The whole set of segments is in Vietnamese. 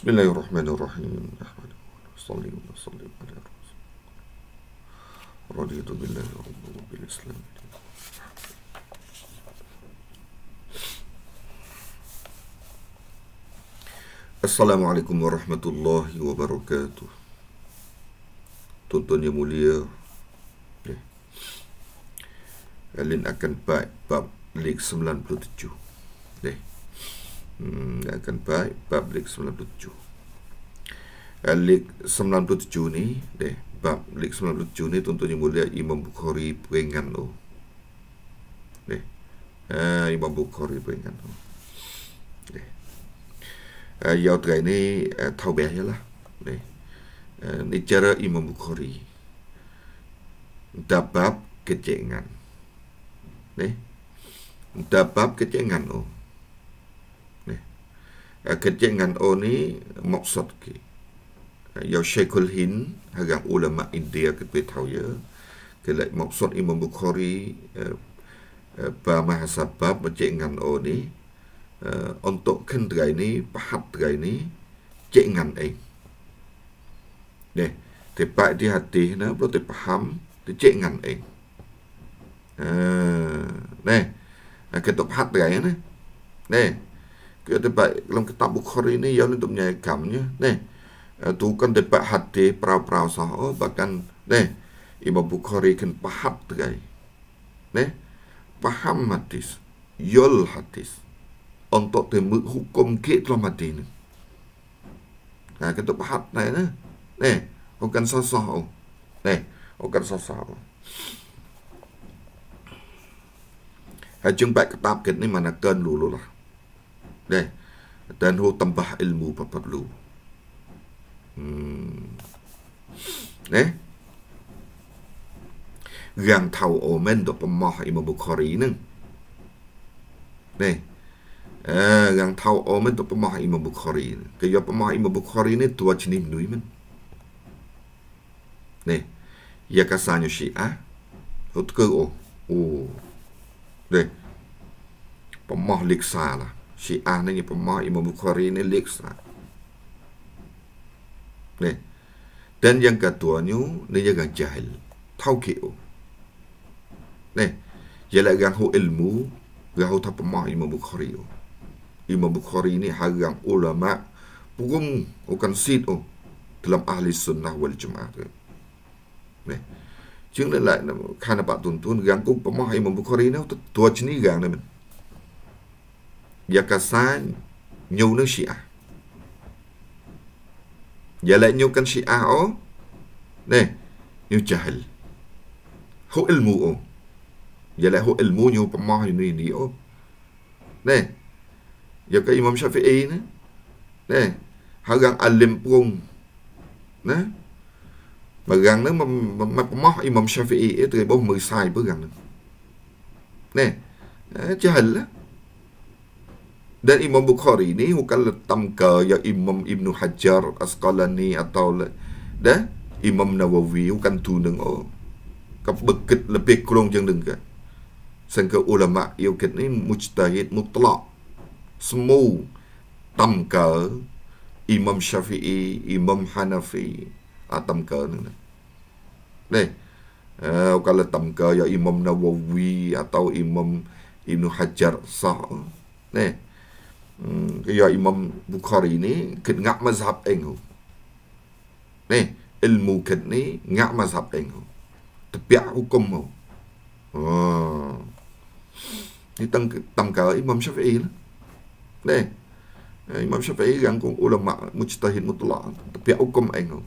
بسم الله الرحمن الرحيم نحمد ونصلي ونصلي على رسول الله رضيت بالله رب وبالاسلام السلام عليكم ورحمة الله وبركاته Tonton yang mulia eh, Alin akan baik bab Lik 97 Lih hmm, Dia akan baik Bab Lik 97 eh, Lik 97 ni deh, Bab Lik 97 ni Tentunya mulia Imam Bukhari Peringan tu deh, uh, Imam Bukhari Peringan tu deh. Uh, eh, Yau terakhir ni uh, Tau biar je lah deh. Uh, Ni cara Imam Bukhari Dabab kecengan Ni Dabab kecengan tu oh. Eh, kerja dengan O maksud ke Ya Syekhul Hin Harang ulama India ke tahu ya Kala maksud Imam Bukhari Bama eh, sabab Macik dengan O ni Untuk kenderai ni Pahat terai ni Cik dengan eh Nih Tepat di hati ni Perlu dipaham Di cik dengan eh Nih Kita pahat terai ni Nih kita debat dalam kitab Bukhari ni yang untuk menyayangkannya ni eh, tu kan debat hati prau-prau sah oh, bahkan ni Imam Bukhari kan pahat terai ni paham hadis yul hadis untuk temuk hukum ke dalam hati ni nah kita pahat, ni ni bukan sah-sah ni bukan sah-sah oh. Hajung baik ketap ni mana kan dulu lah. deh dan hu tambah ilmu apa perlu hmm. eh yang tahu omen tu pemah Imam Bukhari neng deh អឺយ៉ាងថៅអូមិនទៅប្រមាស់អ៊ីម៉ាមប៊ូខារីគេយកប្រមាស់អ៊ីម៉ាមប៊ូខារីនេះទួឈ្នេះមនុយមិននេះយ៉ាកាសាញូស៊ីអាហត់កើអូអូនេះប្រមាស់លិកសាឡា Syiah ni pemak Imam Bukhari ni lek sangat. Ni. Dan yang ketuanya ni jangan jahil. Tauqiu. Ni. Jalan gahu ilmu, gahu tak pemak Imam Bukhari. Oh. Imam Bukhari ni haram ulama pun bukan sid oh dalam ahli sunnah wal jamaah tu. Ni. Jangan lah kan apa tuntun gangku pemah Imam Bukhari ni tu tua jenis gang ni. Yakasai nhu nó xì à Dạ lệ nhu cân xì à ố Nè Nhu jahil, Hô ilmu ố Dạ lệ hô ilmu nhu bà mò nhu nì nì ố Nè Dạ cái Imam Shafi'i nè Nè Hả gần alim bung Nè Mà gần nó mà mà mà mò Imam Shafi'i Từ bông mười sai bữa gần Nè Chahil lắm Dan Imam Bukhari ni bukan tamka ya Imam Ibn Hajar Asqalani atau dah Imam Nawawi bukan tu neng oh. Kap beket lebih kurang jeng dengke. Sangka ulama yo ket ni mujtahid mutlak. Semua tamka Imam Syafi'i, Imam Hanafi atam ah, ke ni. Ne. Eh uh, kalau tamka ya Imam Nawawi atau Imam Ibn Hajar sah. Ne. Eh? ya ờ. Imam Bukhari ni ket ngak mazhab eng Ni ilmu ket ni ngak mazhab eng Tepiak hukum ho. Oh. Ni tang tang ka Imam Syafi'i lah. Ni. Imam Syafi'i yang kong ulama mujtahid mutlak tepiak hukum eng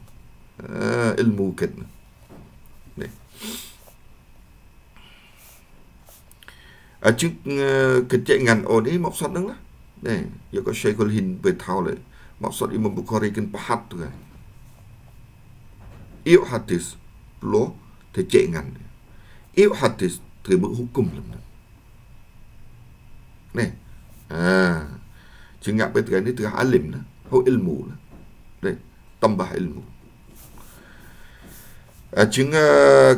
uh, ilmu ờ, ket. Ni. À, chứ uh, cái chạy ngành ổn ý mọc sọt đứng đó นี่ยก็เชคุลฮินเปิดเท้าเลยมักสดอิมบุคอรีกันประหัดตัวไงอิอฮัติสโลเธอเจงันอิอฮัติสถือบุคคุมเลยนะนี่อ่าจึงอยากไปตัวนี้ตัวอัลลิมนะเขาอิลมูนะนี่ตัมบะอิลมูจึง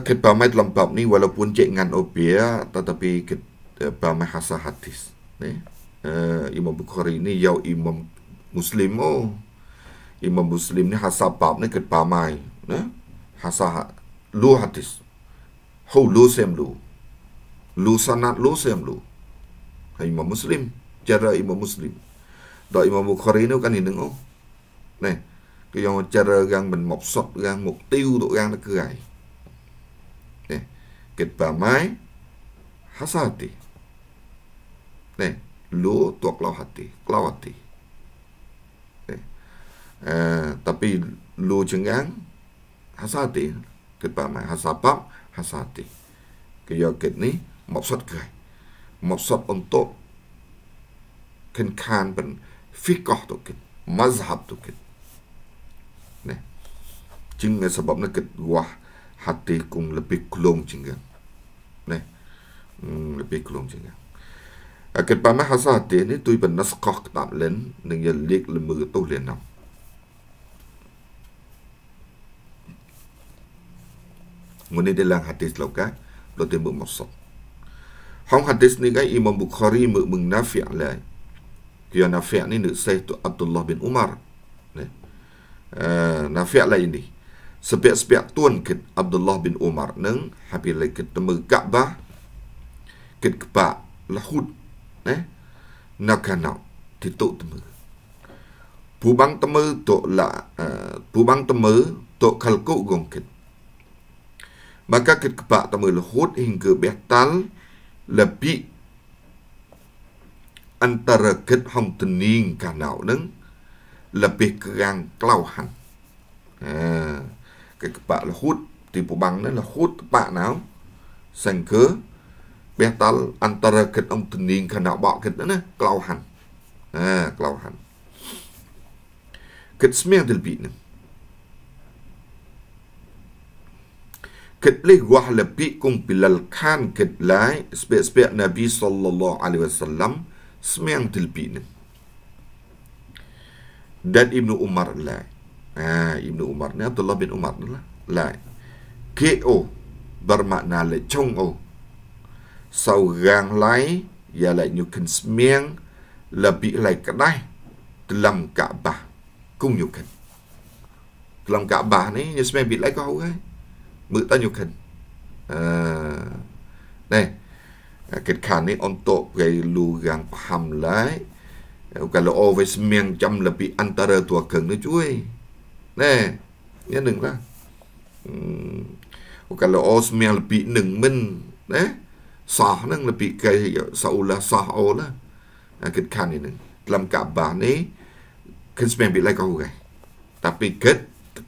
เกิดปามัยลำบับนี้ walaupun เจงันโอเปียแต่ตปีเกิดปามัยฮัสฮัติสนี่ uh, Imam Bukhari ni yau Imam Muslim oh Imam Muslim ni hasab bab ni ket Mai, ne hasah lu hadis ho lu sem lu lu sanat lu sem lu Imam Muslim cara Imam Muslim đó Imam Bukhari nó cái gì nữa này cái dòng chờ gan mình mọc sọt gan mục tiêu độ gan nó cứ gầy này kịch Mai, máy hasati này lu tua kelau hati, kelau hati. Eh, eh tapi lu jengang hasati, kita mai eh? hasapam hasati. Kyo ket ni maksud kai. Maksud untuk kenkan ben fikah tu ket, mazhab tu ket. Ne. Jing ne sebab ne ket wah hati kung lebih kelong jengang. Ne. Hmm, lebih kelong jengang. อากาศปามาฮาซาเตนี่ตุยเป็นนักขอกตามเลนหนึ่งยันเล็กละมือตู้เลียนนำงูนี่เดลังฮัดติสเหล่ากันเราเตรียมมือมาสอบห้องฮัดติสนี่ไงอิมามบุคฮารีมือมึงนาเฟียเลยที่นาเฟียนี่หนึ่งเซตุอับดุลลอฮ์บินอุมาร์นี่นาเฟียอะไรนี่สเปียสเปียตัวนึงอับดุลลอฮ์บินอุมาร์หนึ่งฮับิเลกิดตมือกะบะกิดกะบะละหุดណានៅខាងណោទីតុតមើពូបាំងតមើតុលាពូបាំងតមើតុខលគុកងគិត maka kepak temu lehut hingga betal lebih អន្តរកិច្ចហំទនីងកាណៅនឹងលពិសក្រាំងក្លោហាន់អឺកិច្ចបាក់លហូតទីពបាំងនឹងលហូតបាក់ណៅសង្កើបះតលអន្តរគិតអង្គធនីងខណៈបកគិតណាក្លោហាន់អើក្លោហាន់គិតស្មៀងដល់ពីនឹងគិតលីវ៉ាហ្លពីគុំពីលលខានគិតឡាយស្ពេស្ពេណាប៊ីសលឡឡោអាលីវ៉ាសឡាំស្មៀងដល់ពីនឹងដានអ៊ីបនុអ៊ុមាឡាយអើអ៊ីបនុអ៊ុមាណាអាប់ឌុលឡាប៊ីនអ៊ុមាឡាយគេអូបរម៉ាណាលេចុងអូ seorang lain ialah nyukan semiang lebih lai kedai dalam Kaabah cũng nyukan dalam Kaabah ni nyu semiang bit lai kau hai mự ta nyukan uh, này kết khả này on top cái lu gang paham lai kalau always miang jam lebih antara tua keng ni cuy nè nhớ đừng là អូកាឡូអូស្មៀងលពី1មិនណាសោះនឹងលពីកៃសាអ៊ូឡាសោះអូឡាគិតខាននេះលំកាបានេះគិតស្មានពីឡៃកោកែតាពីគិត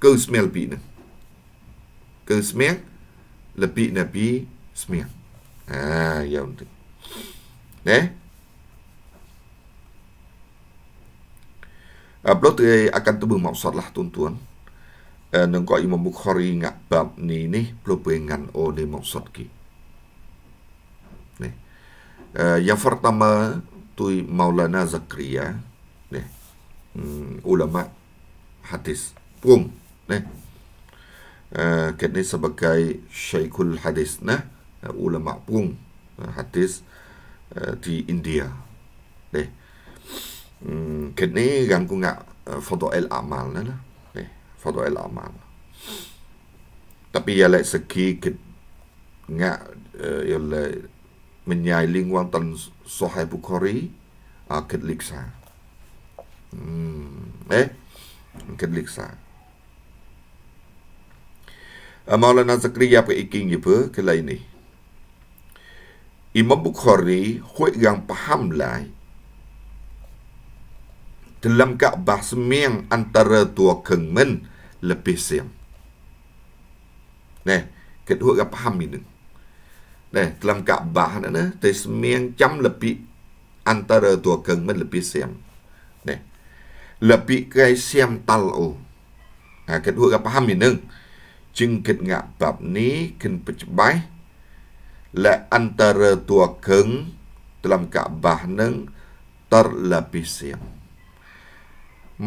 គឺស្មានលពីនឹងគឺស្មានលពីណាពីស្មានអាយ៉ាងទៅណែអប្លូតគេអកាន់ទៅមកសតឡាទុនទុននឹងក៏អ៊ីមមបុខារីងាក់បាប់នេះនេះព្រោះពេលងាន់អូនេះមកសតគី uh, yang pertama tu Maulana Zakaria ne um, hmm, ulama hadis pun ne uh, kini sebagai syekhul hadis ne uh, ulama pun uh, eh, hadis uh, di India ne um, kini yang ku ngak uh, fadail amal ne ne fadail amal tapi ya lek segi ngak uh, ya មញ៉ៃលីងវងតនសូហៃប៊ូខូរីអាកិតលិកសាអេកិតលិកសាអមឡនាសក្រីយ៉ាប់អ៊ីគីងយីពើកិលៃនេះអ៊ីម៉ាប៊ូខូរីហ៊ុយយ៉ាងប៉ហាំឡៃទលំកាបាសមៀងអន្តរទួខឹងមិនលពិសៀងណែកិតហ៊ុយកាប៉ហាំមីនេះនេះក្លឹមកាបាស់ណាទេស្មៀងចាំលពិអន្តរតួកឹងមិនលពិសៀមនេះលពិកែសៀមតលអូអាគិតហួរកបហាមីនឹងជឹងគិតងាក់បាប់នេះគិនបច្ចបាយและอันตรตัวเกิง dalam Ka'bah neng terlapisir.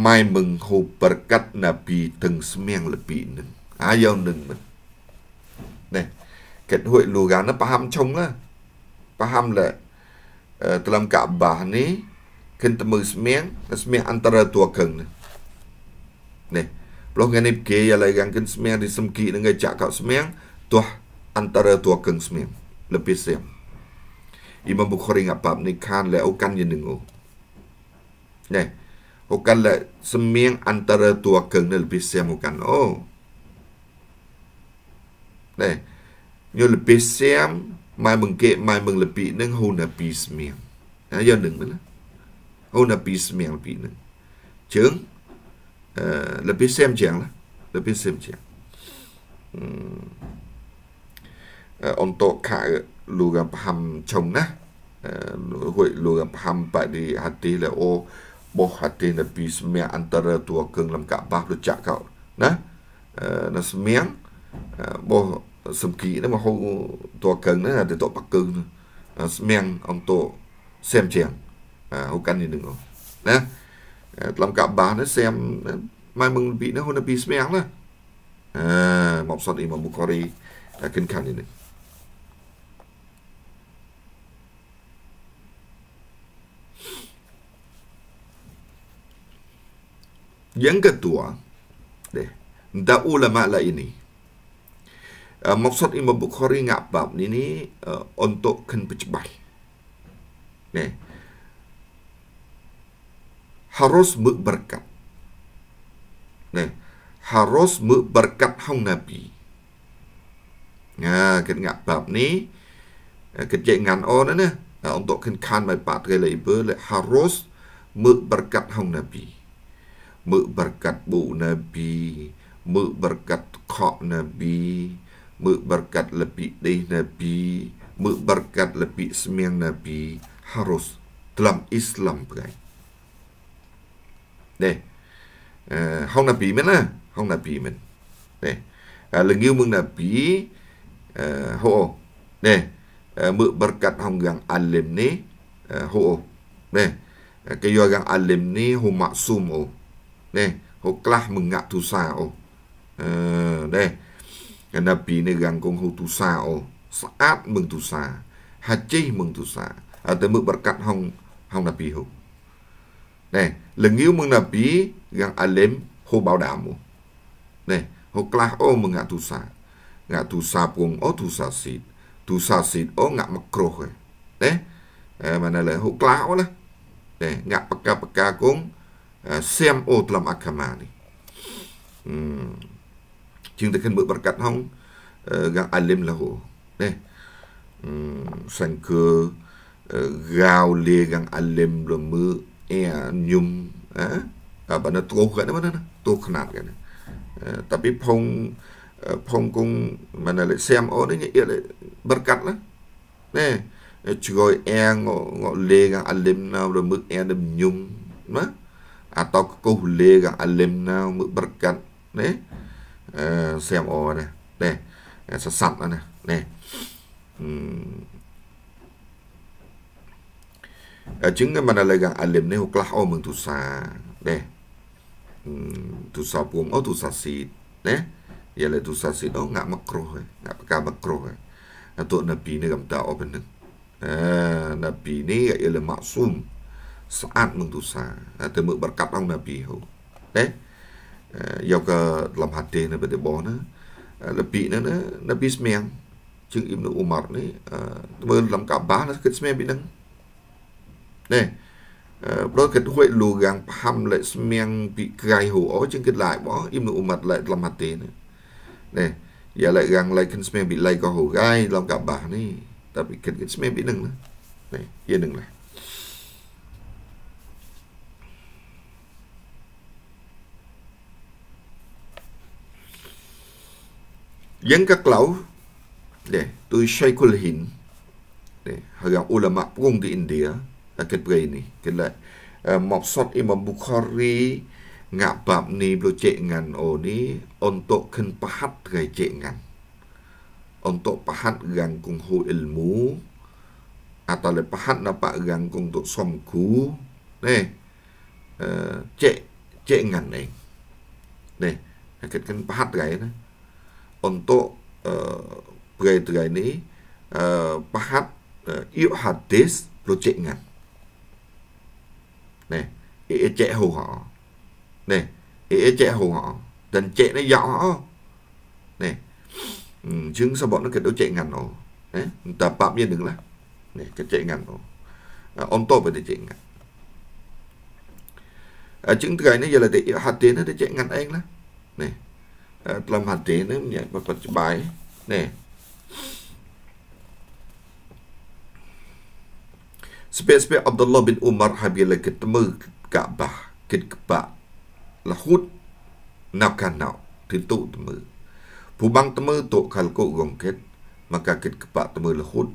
Mai menghu berkat Nabi teng semiang lebih neng. Ayau neng men. Nih. kedhuit lurana faham chong lah. Faham lah uh, dalam Kaabah ni kentemu semiang, semiang antara tua keng ni. Ni. Belum kan ni ke ya lai kan semiang di semki dengan cak kau semiang tuah antara tua keng semiang. Lebih siam. Imam Bukhari ngap bab ni kan le ukan yang dengu. Ni. Ukan le semiang antara tua keng ni lebih siam ukan. Oh. Ni. yo lebih siam mai bengkek mai meng lepi neng huna pi smiang ha yo neng mana huna pi smiang pi neng chướng uh, lebih siam chang lah lebih siam chang um, uh, untuk ka lugan paham chong nah uh, hui lugan paham pada hati le oh boh hati nabi semiang antara tua keng lam Kaabah lu cak kau nah uh, na semiang uh, boh sầm kỹ nó mà hô tổ cần nó là từ tổ bạc cưng à, men ông tổ xem chèn à, hô căn thì đừng không nè à, làm cả bà nó xem à, mai mừng bị nó hôn nó bị xem là à mọc sọt imam bukhari à, là kinh khăn như này Yang kedua, deh, da ulama lain ini Uh, maksud Imam Bukhari ngak bab ni ni uh, untuk kan pecebal. Ne. Harus berkat. Ne. Harus berkat hang Nabi. Ya, kan ngak bab ni uh, kerja ngan o ne untuk kan kan mai pat ke le harus berkat hang Nabi. Berkat bu Nabi, berkat kok Nabi berkat lebih deh Nabi, berkat lebih semiang Nabi harus dalam Islam pegai. Deh, uh, eh, hong Nabi mana? Lah. Hong Nabi men. Deh, uh, lagi umur Nabi, uh, ho, deh, uh, berkat hong yang alim ni, uh, ho, deh, kayu yang alim ni ho maksum oh, deh, ho kelah mengak tusa uh, Karena bine gangkong hu tu sa o saat tu sa haji meng tu sa ada mực berkat hong hong nabi hu. Nè, lần yêu mừng nabi gang alim à hu bảo đảm mu. Nè, hu klah o ngạ tu sa. Ngạ tu sa pung o tu sa sit. Tu sa sit o ngạ makro he. Nè, à, mà này là hu klah o lah. ngạ peka peka kung xem o dalam agama ni. Hmm. Chúng ta kan berberkat hong ờ, gak alim lahu. Neh. Sangka ờ, gao le gang alim lemu e nyum eh apa na trok kan mana na trok kenap tập Tapi phong ờ, phong mà nó lại xem ô o ni ia le berkat lah. Neh. Cuy e ngok ngok le gang alim na lemu e nyum. Nah. Atau kuh le gang alim na berkat. đấy uh, xem ồ này đây ờ, sẵn sẵn này đây ở ờ, chứng cái mà là gần alim à này hoặc là ô mừng tụ sa đây tụ sa buông ô tụ sa xịt đấy giờ lại tụ sa xịt ô ngã mắc rồi ngã cả mắc rồi tụ nabi này cầm tạo bên này Nabi ni ialah maksum saat mengdosa atau berkat orang Nabi. Deh. yoga dalam hati ni berarti bawah ni lebih ni Nabi Semiang Cik Ibn Umar ni uh, dalam Kaabah lah kat Semiang bidang ni bro kat huai lugang paham lek Semiang pi kerai hu oh cik kat lai bo Ibn Umar lek dalam hati ni ni ya lek gang lek kan Semiang bi lai ko hu gai dalam Kaabah ni tapi kat kat Semiang bidang ni ni ya nang lah dân các lão để tôi Shaykhul Hind để hàng ờ, ulama cung di India ket ini kela maksud Imam Bukhari ngak bab ni belu cek ngan o ni untuk ken pahat gai cek ngan untuk pahat gang kung hu ilmu atau le pahat dapat gang kung tok somku ne cek ờ, cek ngan ni ne ket ken pahat gai này untuk uh, eh, perai-perai ni eh, pahat uh, eh, yêu hadis projek ngan nè ý trẻ hù họ nè ý trẻ hù họ đàn trẻ nó dọ họ nè chứng sao bọn nó kể đấu chạy ngàn ổ nè ta bạm như đứng là nè cái chạy ngàn ổ à, ông tô về để chạy ngàn à, chứng cái này giờ là để hạt tiến nó để chạy ngàn anh lá nè ផ្លឹមហាទេនឹងញ៉ាំបបិទច្បាយនេះស្ពេស្ពេអាប់ឌុលឡាប៊ីនអ៊ូម៉ារហាប៊ីលកិតមើកាបាគិតកបាលហ៊ូតណាប់កាណោទិទុតមើភូបាំងតមើតុខាល់កូកងគិតមកកាគិតកបាតមើលហ៊ូត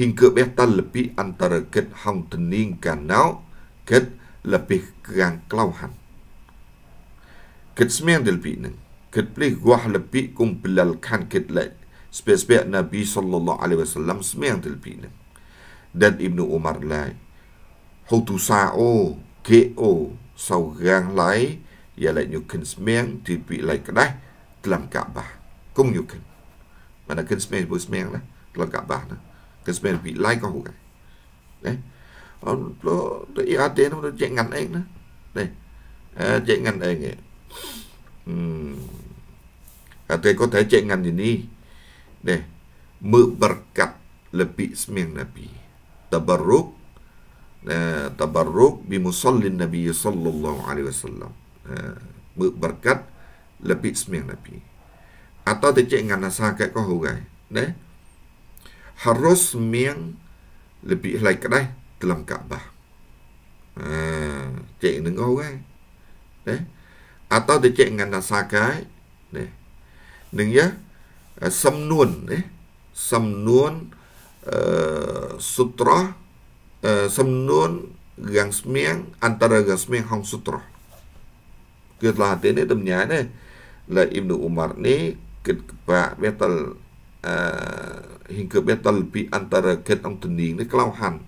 hingga behtal lebih antara ket hang tening kanau ket lebih kerang kelauhan. Ket semian delpi neng. Ket pelih guah lebih kum belalkan ket lain. Sebab-sebab Nabi SAW semayang terlebih ni. Dan Ibnu Umar lain. Hutu sa'o, ke'o, saugang lain. Ya lain nyukin semayang terlebih lain ke dah. Dalam Kaabah. Kum nyukin. Mana kan semayang pun semayang lah. Dalam Kaabah lah. Kan semayang lebih lain kau kan. Eh. Lo, tu ia ada ni, tu yang lain lah. Eh, jangan eh, lain lah. Hmm. Atau kau tanya cek dengan ini. Nih. Berkat lebih seming Nabi. Tabarruk. Eh, tabarruk bimusallin Nabi sallallahu alaihi wasallam. Eh, berkat lebih seming Nabi. Atau dia cek dengan nasa kek kau hukai. Nih. Harus seming lebih like kedai dalam Kaabah. Eh, cek dengan kau hukai. Nih. Eh. atau dengan nasakai ណានឹងយ៉ាសំនួនណាសំនួនអឺសុត្រសំនួន yang semiang antara yang semiang hong sutra គឺឡាទេនេះតំញាណែលើអ៊ីមនូអ៊ុម៉ារនេះគិតបាក់វាតលអឺ hingga battle lebih antara ket ong tening នេះក្លោហាន់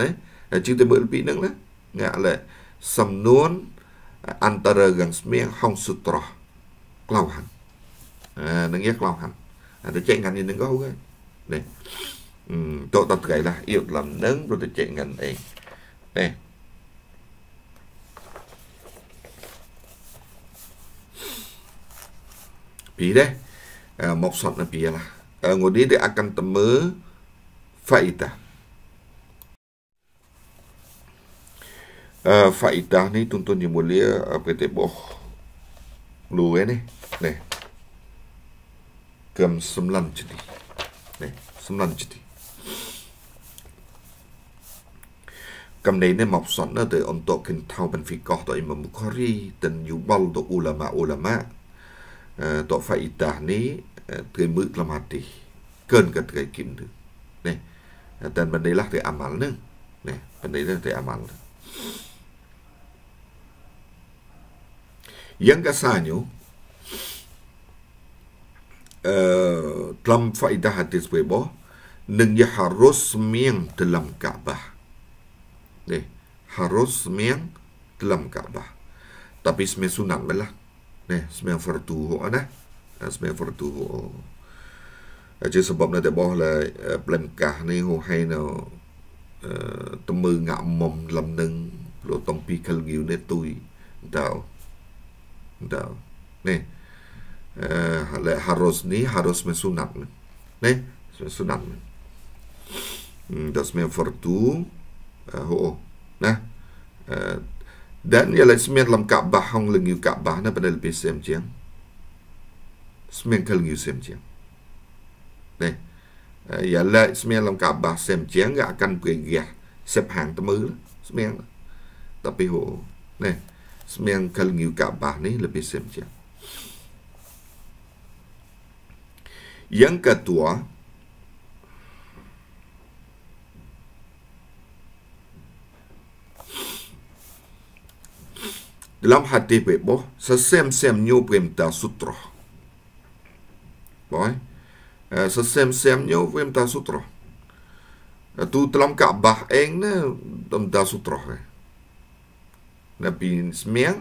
ណាហើយជិះទៅមើលពីនឹងណាងាក់លែសំនួន antara gần miệng hong sutra lâu hẳn à, nó ghét lâu hẳn để à, tôi chạy ngành thì nâng có hữu đây um, tập gậy là yêu làm lớn rồi tôi chạy ngành đây đây bị đấy à, một sọt là bị là à, ngồi đi để akan tầm mớ phải ta uh, eh, faedah ni tuntun yang mulia apa eh, kata boh lu eh, ni ni kem semlan jadi ni semlan jadi kem ni ni mafsad na de untuk kin tahu ben fikah to imam bukhari dan yubal to ulama ulama uh, to faedah ni uh, terima dalam hati kan ke terima kim tu ni dan benda lah dia amal ni ni benda lah dia amal ni yang kasanyo uh, eh, dalam faedah hadis bebo neng ya harus miang dalam Ka'bah. Eh, harus miang dalam Ka'bah. Tapi semai sunat belah. Eh, semai fardu ho'an eh. eh semai fardu ho'an. Jadi sebab nak tebah lah uh, eh, pelengkah ni ho oh, hai na uh, temu ngak mom dalam neng lo tompi kalgiu ne tui. Tau. Dah. Ni. Eh, le harus ni harus mensunat. Ni, sunat. Hmm, dos men fortu. Uh, eh, ho. Oh, oh. Nah. Eh, dan ya lain semen lam Kaabah hong lengi Kaabah na pada lebih sem jiang. Semen ke lengi sem jiang. Ni. Uh, lain lai semen lam Kaabah sem jiang akan pergi sep hang temu. Lah, semen. Tapi ho. Oh, ni yang kelengiu Kaabah ni lebih simple. Yang kedua, dalam hati bebo, sesem-sem nyu pemta sutro, Boy, eh, sesem-sem nyu pemta sutro eh, Tu dalam Kaabah eng ne pemta sutra. Eh. Nabi Semiang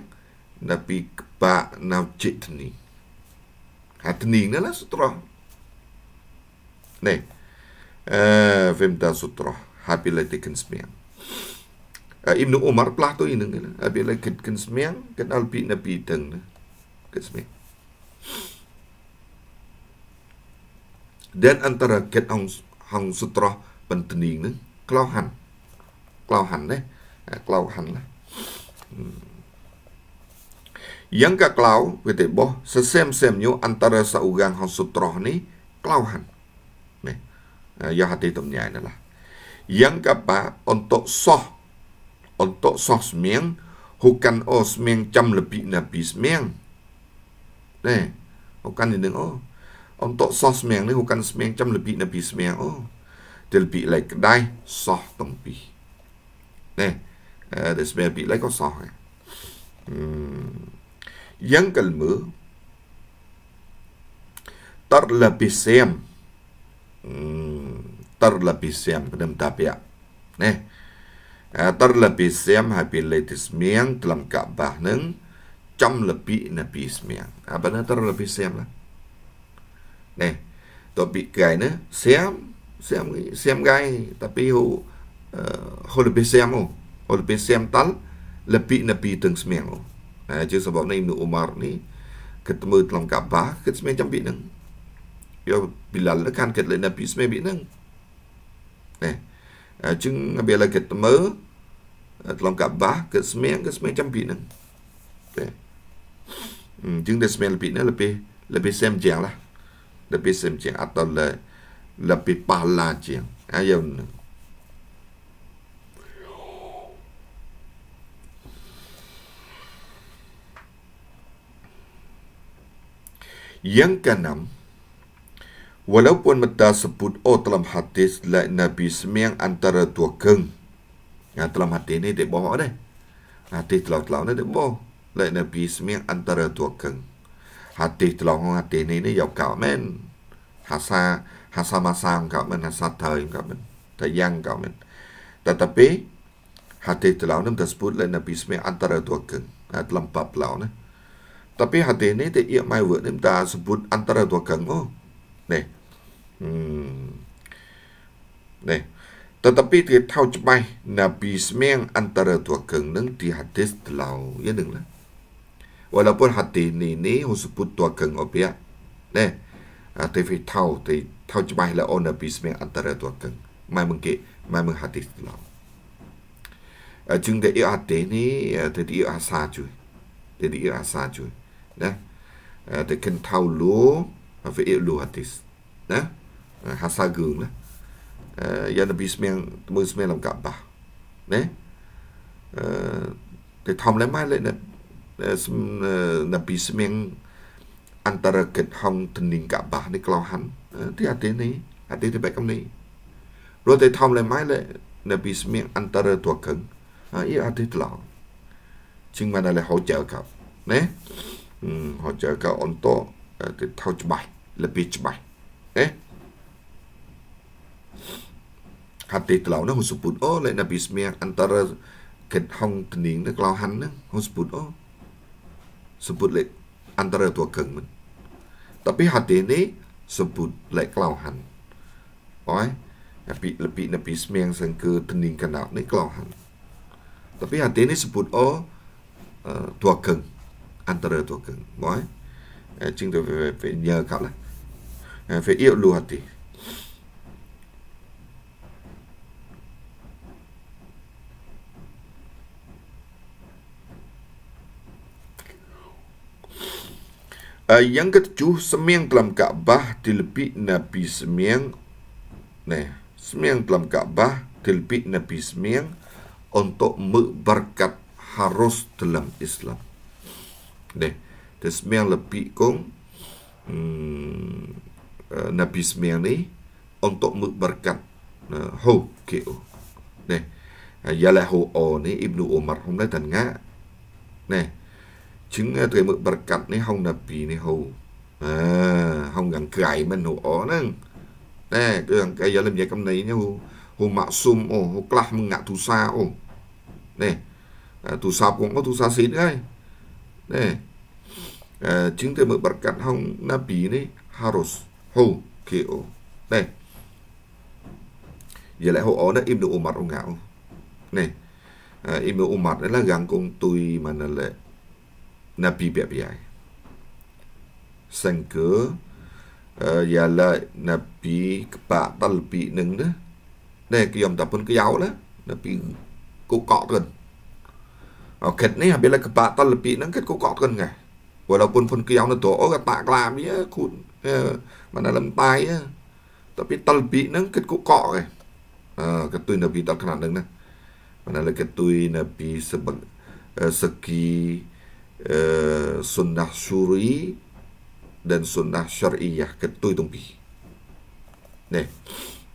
Nabi Kebak Naujik Teni Ha Teni ni lah sutra Ni uh, Fim dan sutra Ha bila Semiang uh, eh, Ibn Umar pelah tu ini ni lah Bila dikin Semiang Kenal bi Nabi Deng Ke Semiang Dan antara Ket Hong, Hong Sutra Pentening ni Kelauhan Kelauhan ni eh, Kelauhan lah yang ke kelau, kita boh sesem-semnya antara seorang yang sutroh ni kelauhan. Nih, eh, ya hati itu menyai adalah. Yang ke apa, untuk soh, untuk soh semeng, hukan oh semeng cam lebih nabi semeng. Nih, hukan ini oh. Untuk soh semeng ni hukan semeng cam lebih nabi semeng oh. Dia lebih lagi kedai soh tempih. Nih, ដែលស្មែពីលេខក៏សោះដែរយ៉ាងកលមើតរលពិសៀមតរលពិសៀមព្រមតាពៈណែតរលពិសៀមហើយពីលេទិស្មៀងក្លំកបាស់នឹងចំលពិណពីស្មៀងអាបណតរលពិសៀមឡាណែតពីកាយណាសៀមសៀមសៀមកាយតពីហូហូលពិសៀមហូរបស់សៀមតលលពីនពីទាំងស្មៀងណាជាសបបនៃអ៊ីមឧម៉ាននេះគិតមើលក្នុងកាបាគិតស្មៀងចាំពីនឹងយកពីលលកាន់គិតលេនពីស្មៀងពីនឹងណាជឹងអបិលគិតមើលក្នុងកាបាគិតស្មៀងគិតស្មៀងចាំពីនឹងណាជឹងដែលស្មៀងពីនេះលពីលពីសៀមជាងឡាលពីសៀមជាងអត់តលលពីប៉ាឡាជាងហើយយក Yang keenam, walaupun meta sebut oh dalam hadis lain Nabi semiang antara dua geng. Yang dalam hadis ni dia bawa deh. Hadis telah telah ni dia bawa lain Nabi semiang antara dua geng. Hadis telah telah hadis ni ni yau kau men. Hasa hasa masa kau men hasa tahu kau men. yang kau men. Tetapi hadis telah telah sebut lain Nabi semiang antara dua geng. Dalam bab telah telah. Tapi hadis ini te ia mai word ni minta sebut antara dua kang oh. Ni. Hmm. Ni. Tetapi dia tahu cepat Nabi semang antara dua kang neng di hadis telau. Ya neng lah. Walaupun hadis ni ni sebut dua kang opiak. Ni. Ah, te fi tahu te tahu cepat lah oh Nabi semang antara dua kang. Mai mengke mai meng hadis telau. Uh, chừng để yêu hạt tế ni để yêu hạt xa chui để yêu hạt xa chui นะแต่คนเท่ารู้ไปเอลูฮัติสนะฮัสซากึงนะยานบิสเมงมือสเมงลำกับบ่าเนี่ะแต่ทำอะไรมาเลยนะนบิสเมงอันตรกิดห้องทนิงกับบ่าในกลาวหัน ที่อาทิตย์นี้อาทิตย์ที่แกันนี้รู้แต่ทำอะไรมาเลยนบิสเมงอันตรตัวกึงอีอาทิตย์หลังจึงมาได้เลยเขาเจอครับเนี่ยហោចកោអន្តោគេថោច្បាស់លពីច្បាស់អេហាត់ទីក្លោនោះហ៊ុនសុពុតអូលេណាពីស្មៀងអន្តរកិតហងទនាងនឹងក្លោហាន់នឹងហ៊ុនសុពុតអូសុពុតលេអន្តរតួកឹងមិនតពីហាត់ទីនេះសុពុតលេក្លោហាន់អូយណាពីលពីណាពីស្មៀងសង្គឺទនាងកណោនេះក្លោហាន់តពីហាត់ទីនេះសុពុតអូតួកឹង antara tu ke boy eh. eh cing tu pe dia kak lah eh fe iu lu hati Uh, yang ketujuh semiang dalam Kaabah dilebih Nabi semiang ne semiang dalam Kaabah dilebih Nabi semiang untuk berkat harus dalam Islam. 네, là bị cũng ờ, na bị smeli untuk berkat hou kiểu này ya là hou o này ibnu Umar không nói thành ngã này chứng ờ, tuổi mực berkat này không là bị này hou à không gần cãi mình hou o nè nè cái gần cái giờ làm gì cầm này nhá hou mạ maksum o hou klah ngã tu sa o này tu sa cũng có tu sa xịn đấy. 네. 에, chứng từ mực bạc cạn hong na bí ni haros hou kio. giờ lại hậu ó nó im được ổ mặt ổ ngạo. Này. im được ổ mặt là gắn cùng tôi mà nè lệ na bí bẹp dài. Sang cửa giờ lại la na pi pa tal pi nung đó đây cái dòng tập quân cái giáo đó là pi cụ cọ gần Oketnya bila kebatan lebih nang ket kok kan nggak walaupun pun kiau itu oh tak kelami ya kun mana lempai ya tapi talbi nang ket kok kok ke ketui nabi tak kenal nang mana le ketui nabi sebag segi sunnah syuri dan sunnah syariah ketui tumpi neh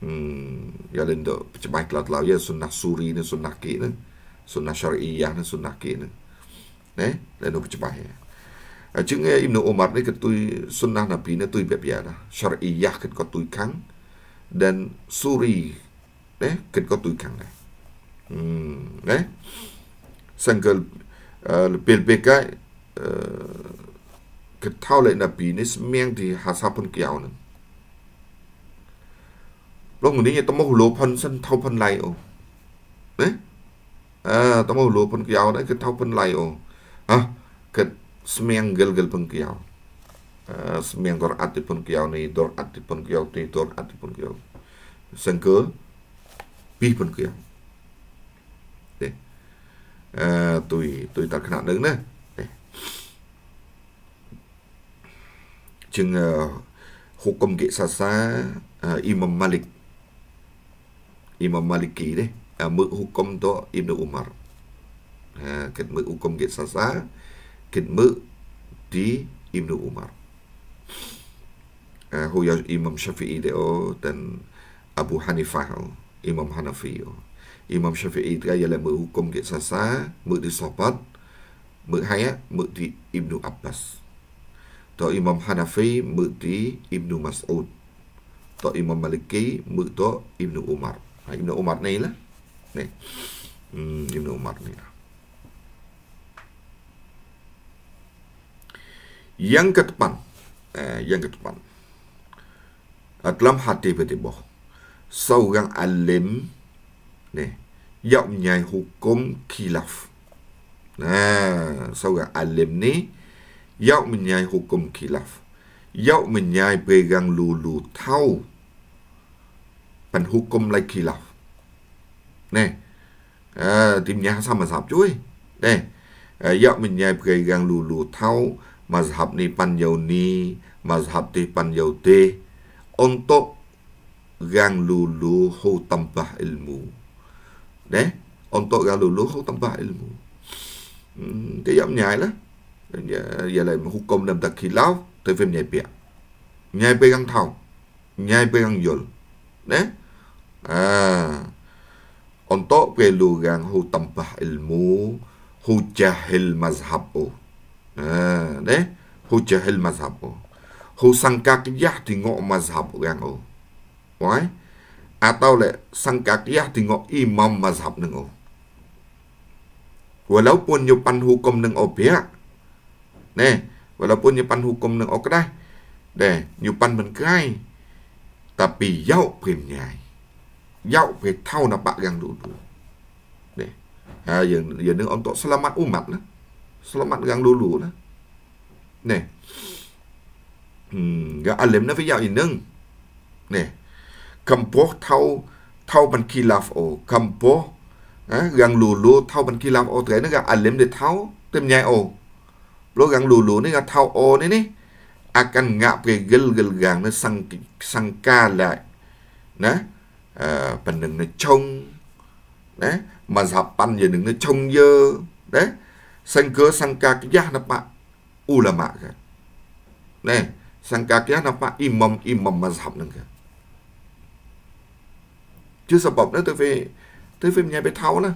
hmm ya lendo pecah kelak lau ya sunnah suri ni sunnah ki ni sunnah syariah dan sunnah kia ni nè là nó chụp bài à chứng nghe Ibn Umar này, cái tôi sunnah Nabi này tôi bẹp bẹp đó syariah cái có tôi kháng dan suri đấy cái có tôi kháng này hmm, đấy sang cái uh, PLPK uh, cái thao lệ Nabi nó miang thì hà sa phân kéo nữa lúc người đi nhà tao mơ hồ lô phân sân thao phân lại ồ đấy អើតើមកលោពុនក្យោដែរគឺថោពុនឡៃអូអោះគឺស្មៀងហ្គិលហ្គិលពុនក្យោអឺស្មៀងដរអតិពុនក្យោនេះដរអតិពុនក្យោទីដរអតិពុនក្យោសង្កើពីពុនក្យោទេអឺទុយទុយតាខ្នាក់នឹងណាជាងហុកគំកិសាសាអ៊ីម៉ាមម៉ាលិកអ៊ីម៉ាមម៉ាលិកីទេ mức hukum đó Ibn Umar ha, kết mức hukum kết sasa kết mức di Ibn Umar uh, ha, huyo ya Imam Syafi'i dia oh, dan Abu Hanifah oh, Imam Hanafi oh. Imam Syafi'i dia ialah mức hukum kết sasa mức di sahabat mức hayat mức di Ibn Abbas Tu Imam Hanafi mức di Ibn Mas'ud Tu Imam Maliki mức di Ibn Umar ha, Ibn Umar ni lah Nih. Hmm, Ibnu Umar nih. Lah. Yang ke depan, eh, yang ke depan. Ah, dalam hati beti boh. Seorang alim nih yang punya hukum kilaf. Nah, seorang alim ni yang punya hukum kilaf. Yang punya pegang lulu tau, penhukum lagi kilaf. nè, à, tìm 네 sao mà sập 사업 주이 네여 mình cái gang lù lù thau mà học ni pan dầu ni mà học ti pan dầu ti untuk gang lulu hu tambah ilmu nè, đấy untuk gang lulu hu tambah ilmu cái giọng nhảy đó giờ lại hút công làm đặc khi lao tới phim nhảy bịa nhảy bê găng thầu nhảy bê găng dồn đấy à untuk peluang hu tempah ilmu hu jahil mazhabu. Ha, deh. Hu jahil mazhabu. Hu sangka kiyah tengok mazhab orang oh. Why? Atau le sangka kiyah tengok imam mazhab neng oh. Walaupun nyopan hukum neng oh pihak. Neh, walaupun nyopan hukum neng oh kedah. Deh, nyopan menkerai. Tapi yau primnyai. ရောက်ဖေထောင်းနာပကံလူလူเดฮะยังยังนึกออนตัวสลามัดอุมัดนะสลามัดกังลูลูนะเนี่ยอืมก็อันเล็มนะพี่ยาวอีกนึงเนี่ยคำโพเท่าเท่าบันคีลาฟโอคำโพนะกังลูลูเท่าบันคีลาฟโอแต่นั่นก็อันเล็มเดเท่าเต็มใหญ่โอโลกังลูลูนี่ก็เท่าโอนี่นี่ akan ngap ke gel gel gang na sang sang ka lại nè À, pandang nó trông đấy mà dập pan gì đừng nó trông dơ đấy sang cơ sang ca cái giác nó pa u là mạ kìa này sang ca cái nó pa im mầm im mầm mà dập nâng kìa chứ sao bọc nữa tôi về tôi về nhà bé tháo nữa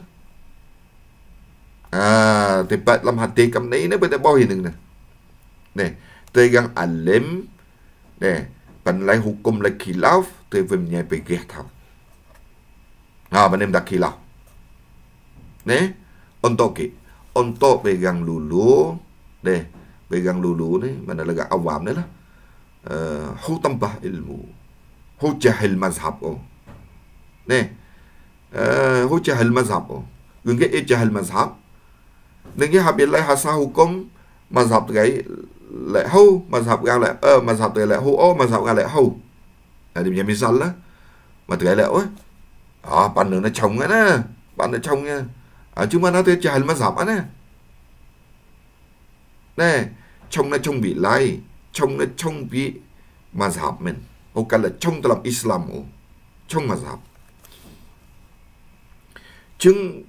à thì bạn làm hạt tiền cầm nấy nó bây giờ bao nhiêu nè này tôi gang alem à này bạn lại hụt hukum lại khilaf tôi về nhà bé ghé tháo đặt khi Nah, benim dah kilau. Ni, untuk ki. Untuk pegang lulu, ni, pegang lulu ni, mana lagi awam ni lah. Uh, hu tambah ilmu. Hu jahil mazhab oh. Ni, uh, hu jahil mazhab oh. Gengge eh jahil mazhab. Nengi habilai hasa hukum mazhab cái lại hâu mazhab gang lại ờ mazhab tới lại hâu ô mazhab gang lại hâu. Ada punya misal lah. Materai lại oi à bạn nữa nó chồng ấy nè bạn nó chồng nha à, chứ mà nó tuyết chài mà giảm nè nè chồng nó chồng bị lai chồng nó chồng bị mà giảm mình ô cả là chồng tôi làm Islam ô chồng mà giảm chứng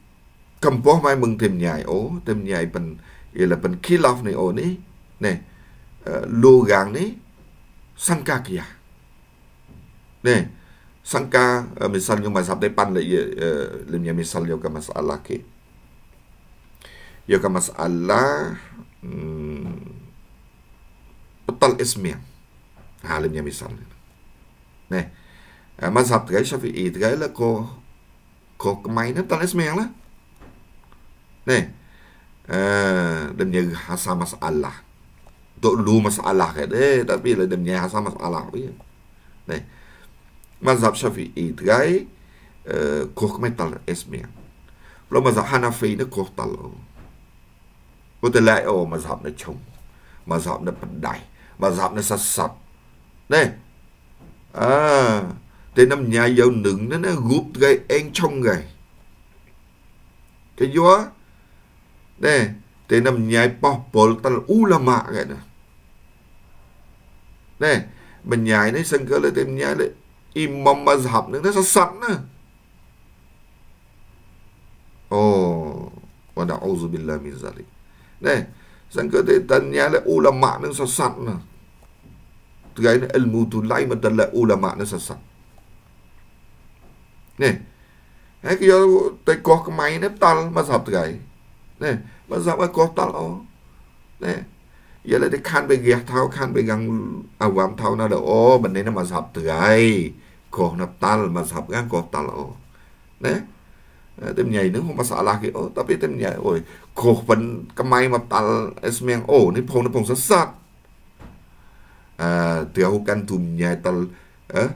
cầm bó mai mừng thêm nhảy ô thêm nhảy bằng là bằng khi lọc này ô ní nè ờ, lô gàng ní sang ca kìa nè sangka uh, eh, misalnya mazhab depan le ye le mi misal eh, yo masalah ke yo ka masalah hmm, petal ismi ha le mi misal ne uh, eh, mazhab ke syafi'i ke le ko ko kemain petal ismi yang lah ne eh uh, dem hasa masalah dok lu masalah ke eh, tapi le lah dem hasa masalah ne mazhab Shafi'i cái uh, eh, korkmetal esmian lo mazhab Hanafi nó kortal có thể lại ồ mazhab nó chung mazhab nó bật đại mazhab nó sát sắt này à thế năm nhà giàu nứng nó nó gúp gây anh trong gây cái gió này thế năm nhà bỏ bỏ tal là ulama cái này này mình nhảy nó sân cơ lên tìm nhảy đấy imam mazhab នឹងទៅសត្វណាអូវ៉ាដាអ៊ូស៊ូប៊ីឡាមីហ្សាលីណែសង្កត់តញ្ញាលអ៊ូឡាម៉ានឹងសត្វណាថ្ងៃនេះអ៊ីលមូទូឡៃមិនតលអ៊ូឡាម៉ានឹងសត្វណែហើយគេយកទៅកោះខ្មៃនេះតល់មកស្រាប់ថ្ងៃណែមកស្រាប់ឲ្យកោះតល់អូណែយកតែខានបេងះថៅខានបេងអាវ៉ាំថៅណាដល់អូមិននេះមកស្រាប់ថ្ងៃ koh tal mazhab kan koh tal o nah temnyai ni masalah ke oh tapi temnyai oi koh pen kemai map tal esmeng o ni phong phong sesat ah tiau kan tumnyai tal eh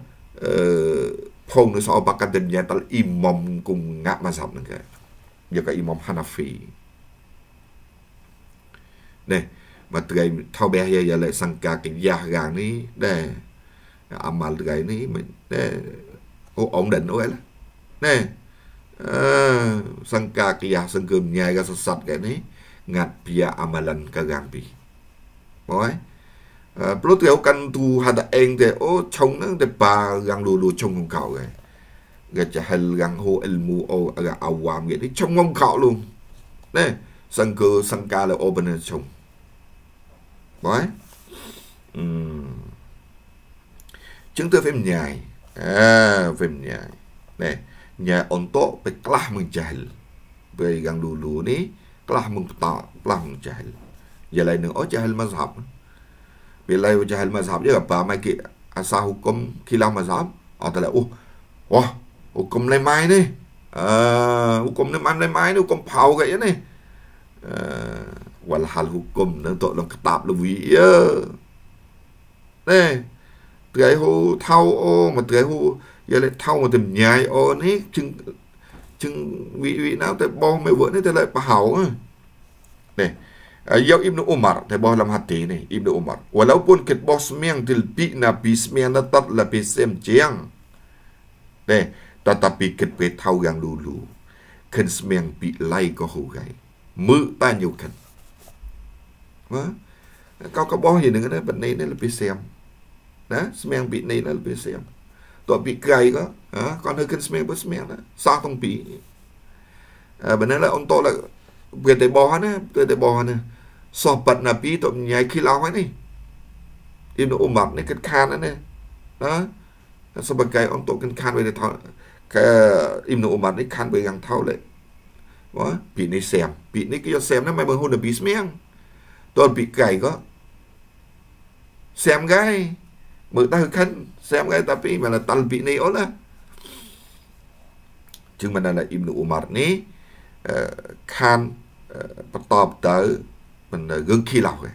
ភងនៅសអបកតិញ៉ែតលអ៊ីម៉មគុំងាក់មកសាប់នឹងគេយកអ៊ីម៉មហាណាហ្វីនេះមកត្រៃថោបេះយាយលេសង្កាកិយ៉ារាងនេះដែរ 아말드가이는 이네 ổn định vậy là nè ờ, sang ca kia sang cơm nhai ga sạch cái này ngặt pia amalan ka gampi boy plus cái căn tu hada eng de ô chong nang de ba gang lu lu chong không cậu cái cái chả hel gang ho ilmu à, o aga awam cái đấy chong không cậu luôn nè sang cơ sang ca là opener chong boy um Chúng ta mempunyai. Ah, mempunyai. Nah, nya untuk peklah menjahil. Pegang dulu ni kelah mengpetak, kelah menjahil. Yang lain oh jahil mazhab. Bila jahil mazhab dia apa? Mai ke asal hukum khilaf mazhab. Oh, tak oh. Wah, hukum lemai ni. Uh, hukum lemai lemai ni hukum pau kat ni. Uh, walhal hukum nak tok dalam kitab lewi ya. Ni. ត្រីហូថៅអូមកត្រីហូយល់ថៅមកទំញាយអូនេះជឹងជឹងវិវិណៅតែបោះមេវើនេះតែឡៃប្រហោនេះយកអ៊ីបនុអ៊ុម៉ារតែបោះលំហាត់ទេនេះអ៊ីបនុអ៊ុម៉ារ walaupun kita bos miang til pi na pi miang na tat la pi sem jiang នេះ tetapi kita petau yang dulu kan miang pi lai ko hu gai mư ta nhiều kan មកកោកបោះយ៉ាងហ្នឹងណាបណ្ណេនេះលពីសៀមណាស្មៀងពីនេះណាពីសៀងតពីក្រៃក៏គាត់នៅគិនស្មៀងបើស្មៀងណាសោះទាំងពីរអឺបើណែអូនតលវាតែបោះណាទៅតែបោះណាសោះប៉ាត់ណាពីតញ៉ៃគីឡោហើយនេះអ៊ីមអ៊ុមម៉ាត់នេះគិតខានណាណាសបកៃអូនតគិតខានវាទៅថោកែអ៊ីមអ៊ុមម៉ាត់នេះខានវាយ៉ាងថោលេវ៉ាពីនេះសៀមពីនេះគេយកសៀមណាមិនបើហ៊ុនណាពីស្មៀងតពីក្រៃក៏ xem gái ta Mengetahukan saya mengatakan tapi malah talbik ni olah. Cuma mana Ibnu Umar ni uh, ờ, kan uh, ờ, pertab tới mình uh, gương khi lọc ấy,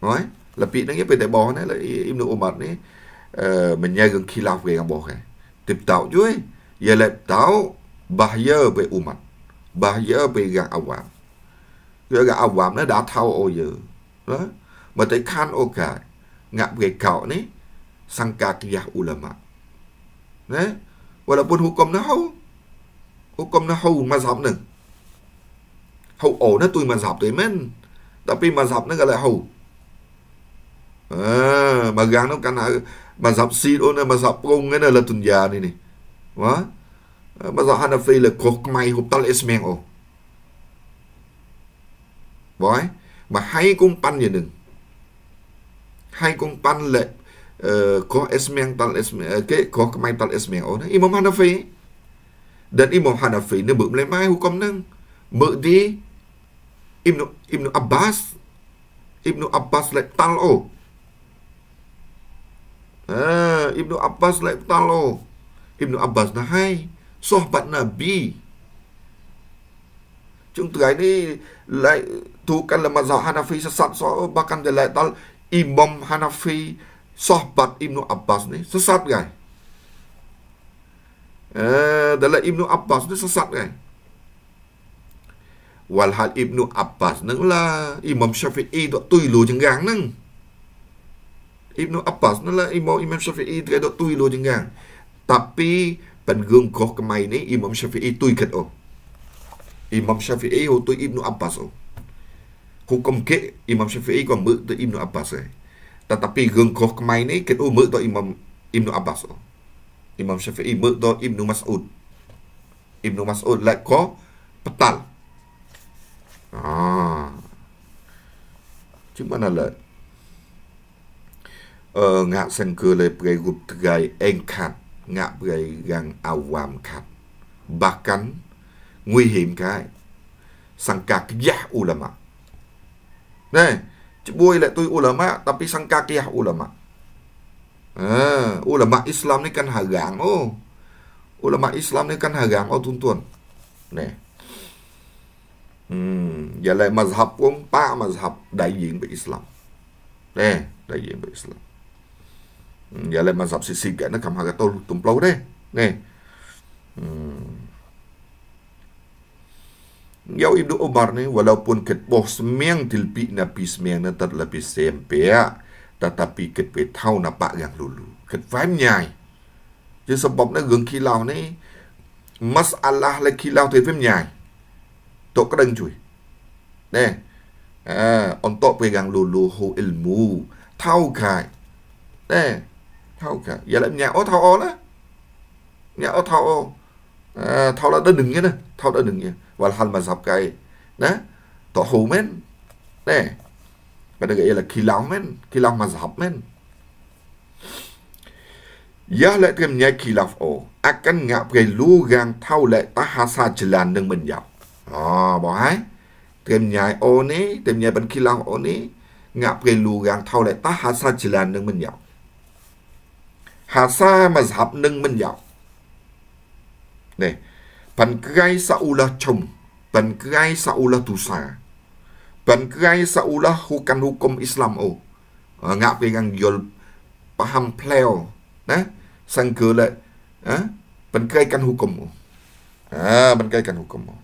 Nói là bị nó cái bị tại bò này là Ibnu Umar ni uh, mình nhai gương khi lọc về ngang bò rồi. Tiếp tạo chứ Giờ lại tạo giờ về umat. giờ về gạt awam. Gạt awam nó đã thao ô dự. Đó. Mà tới khan ô cài ngak berikau ni sangka tiyah ulama. Nah, walaupun hukum nahu hukum nahu mazhab ni. Hau oh na tu mazhab tu men. Tapi mazhab ni kalau hau. À, mà gan nó căn hả mà dọc xì ô nè mà dọc cung cái này là tuần già này nè quá à, mà dọc Hanafi là cột mày hụt tal esmen ô bói mà hay cũng pan gì đừng ហើយកងប៉ាន់លេកោអេសមៀងតលេសមៀងគេកោកម៉ៃតលេសមៀងអូនអ៊ីម៉ាមហានាហ្វីដែលអ៊ីម៉ាមហានាហ្វីនឹងបើម្លេះម៉ៃហូកំនឹងមើទីអ៊ីបនុអ៊ីបនុអាប់បាសអ៊ីបនុអាប់បាសលេតលអូអើអ៊ីបនុអាប់បាសលេតលអូអ៊ីបនុអាប់បាសណហៃសោះបាត់ណាប៊ីជុងត្រៃនេះលៃទូកាន់លមហានាហ្វីសសាត់សោះបកាន់ដែលលេតល Imam Hanafi Sahabat Ibnu Abbas ni Sesat kan eh, Dalam Ibnu Abbas ni sesat kan Walhal Ibnu Abbas ni lah Imam Syafi'i tak tuilu jenggang ni Ibnu Abbas ni lah Imam, Imam Syafi'i tak tuilu jenggang Tapi Penggung koh kemain ni Imam Syafi'i tuikat oh Imam Syafi'i tu Ibnu Abbas oh hukum ke Imam Syafi'i ko mu tu Ibnu Abbas eh. Tetapi geng ko kemai ni ke umur tu Imam Ibnu Abbas. Oh. Imam Syafi'i mu tu Ibnu Mas'ud. Ibnu Mas'ud lek like ko petal. Ah. Cuma nak lek. Like? Uh, eh, ngak sengke le pergi rup tegai engkat Ngak pergi gang awam kat Bahkan Nguihim kai Sangka kejah ulama' Nah, cebuai lah tu ulama tapi sang kakiah ulama. Uh, ulama Islam ni kan harang oh. Ulama Islam ni kan harang oh tuan-tuan. Nah. Hmm, ya lai mazhab pun pa mazhab dai yin be Islam. Nah, dai yin be Islam. Hmm, ya lai mazhab sisi gak nak kam harang tu tumplau deh. Nah. Hmm. Yau ibdu Umar ni walaupun ket boh semiang tilpi na pi semiang na tat lapi sempia tetapi ket pe thau na pak yang lulu ket vaim nyai chứ sebab nó gương khi lao này masalah là khi lao thì phim nhai tổ cái đằng chui nè à on tổ về gang lù lù hồ ilmu thao cài nè thao cài giờ lại nhà ô thao ô đó nhà ô thao ô uh, thao đã denengnya dah thao đã denengnya walhal mazhab kai nah tohu men nè cái này gọi là khilaf men mà mazhab men giá lệ thêm nhai khilaf o akan ngapai lugang thao lệ tahasa jalan mình menjawab à bỏ hai thêm nhai ô ní thêm nhai bên khilaf o ní ngapai lugang thao lệ tahasa jalan sa mà hasa mazhab mình menjawab 네. Pangkai saula chồng, pangkai saula tusa. Pangkai saula hukan hukum Islam o. Ngap ke ngang yol paham pleo, nah. Sangkula, ah, pangkai kan hukum o. Ah, pangkai kan hukum o.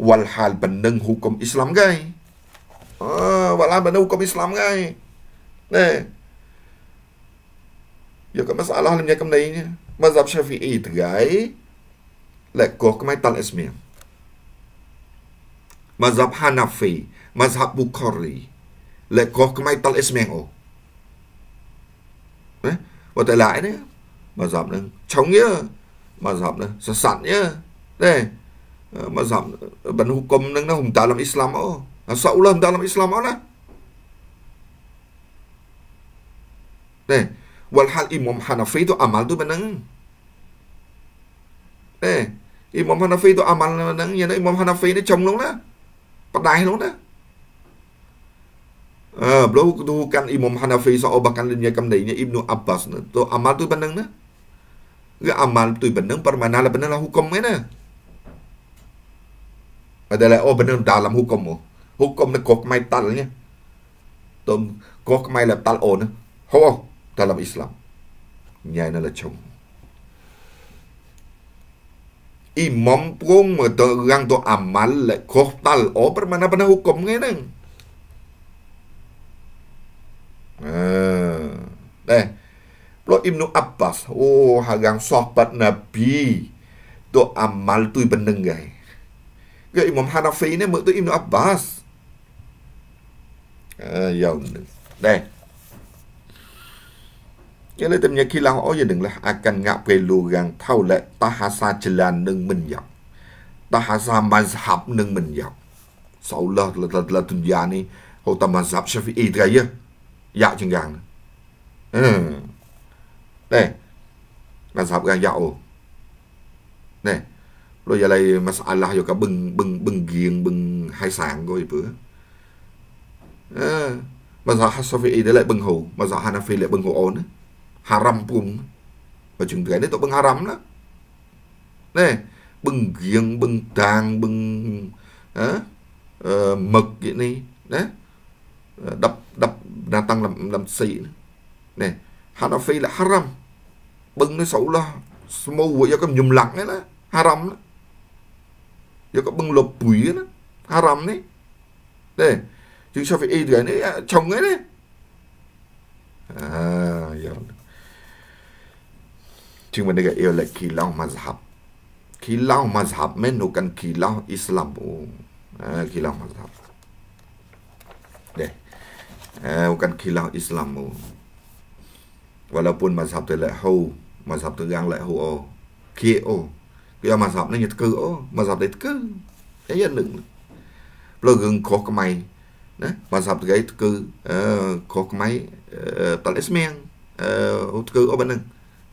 Walhal beneng hukum Islam gai. Ah, ờ, walhal beneng hukum Islam gai. Nah. Ya, masalah dalam ni kam ni. Mazhab Syafi'i tegai lại có cái máy لكوك Hanafi, يطلع اسمين مذهب حنفي مذهب بخاري لكوك ما يطلع اسمين او وتى lại đấy مذهب nữa chống mà مذهب nữa sẵn sẵn nhá đây mà مذهب bần hukum nâng nó hùng ta làm islam ô nó sậu lên ta làm islam ô đó đây walhal imam hanafi tu amal bên benang đây អ៊ីម៉ាំហានាហ្វីទៅអាម៉ាល់ហ្នឹងយ៉ាងណាអ៊ីម៉ាំហានាហ្វីនេះចំលងណាបដៃលងណាអឺប្លូកទូកាន់អ៊ីម៉ាំហានាហ្វីសអបកាន់លិញកំណៃនេះអ៊ីបនុអាប់បាសទៅអាម៉ាល់ទៅប៉ុណ្ណឹងណាគឺអាម៉ាល់ទៅប៉ុណ្ណឹងប្រមាណឡាប៉ុណ្ណឹងឡាហុកុំហ្នឹងណា adalah oh benar dalam hukum oh. Hukum ni kok mai talnya. Tom kok mai lep tal on. Ho dalam Islam. Nyai na la chung. imam pun tu orang tu amal kohtal o oh, bermana mana hukum ngai neng Ah, eh lo ibnu abbas oh hagang sahabat nabi tu amal tu beneng ngai. ke imam hanafi ni mak tu ibnu abbas Ah, uh, yang deh chỉ là là Chaletim ya kilang oya ding lah akan ngap ke lugang thau le tahasa jalan nung min yak. Tahasa mazhab nung min yak. Saulah la la la dunya ni hô tâm mazhab Syafi'i gaya. Dạ chừng gang. Ừ. Đây. Mazhab gang dạ ya o. Nè. Rồi giờ này mà là yo cả bưng bưng bưng giềng bưng hai sáng rồi bữa. Ừ. Ờ. Mazhab Syafi'i để lại bưng hồ, mazhab Hanafi lại bưng hồ ổn. Á haram pun macam tu dia tak pengharam lah ni bưng bentang bưng ha? uh, ờ, mực vậy này đấy ờ, đập đập đa tăng làm làm xị nè Hanafi là haram bưng nó xấu lo smou với cho cái nhùm lặng ấy đó haram đó do cái bưng lột bụi đó haram đấy đây chúng sao phải y cái ấy à, chồng ấy đấy à giờ dạ. ึงมัน้ก็เอลคีเลามาซับคีเลามาซับเมนูกันคีเลาอิสลามอูคีเลามาซับเด้เอ่กันคีเลาอิสลามอูว่าเรปุ่นมาซับตัวละฮูมาซับตัวกลางละฮูโอคีโอก็ยามาซับนี่ยึดกือโอมาซับได้กึ่งไอ้ยันหนึ่งเปลืองเงินขอกไม้นะมาสับตัวไอ้กึ่งเอ่อขอกไม้ตัดเอสเมียงเออกึ่งโอ้บันหนึ่ง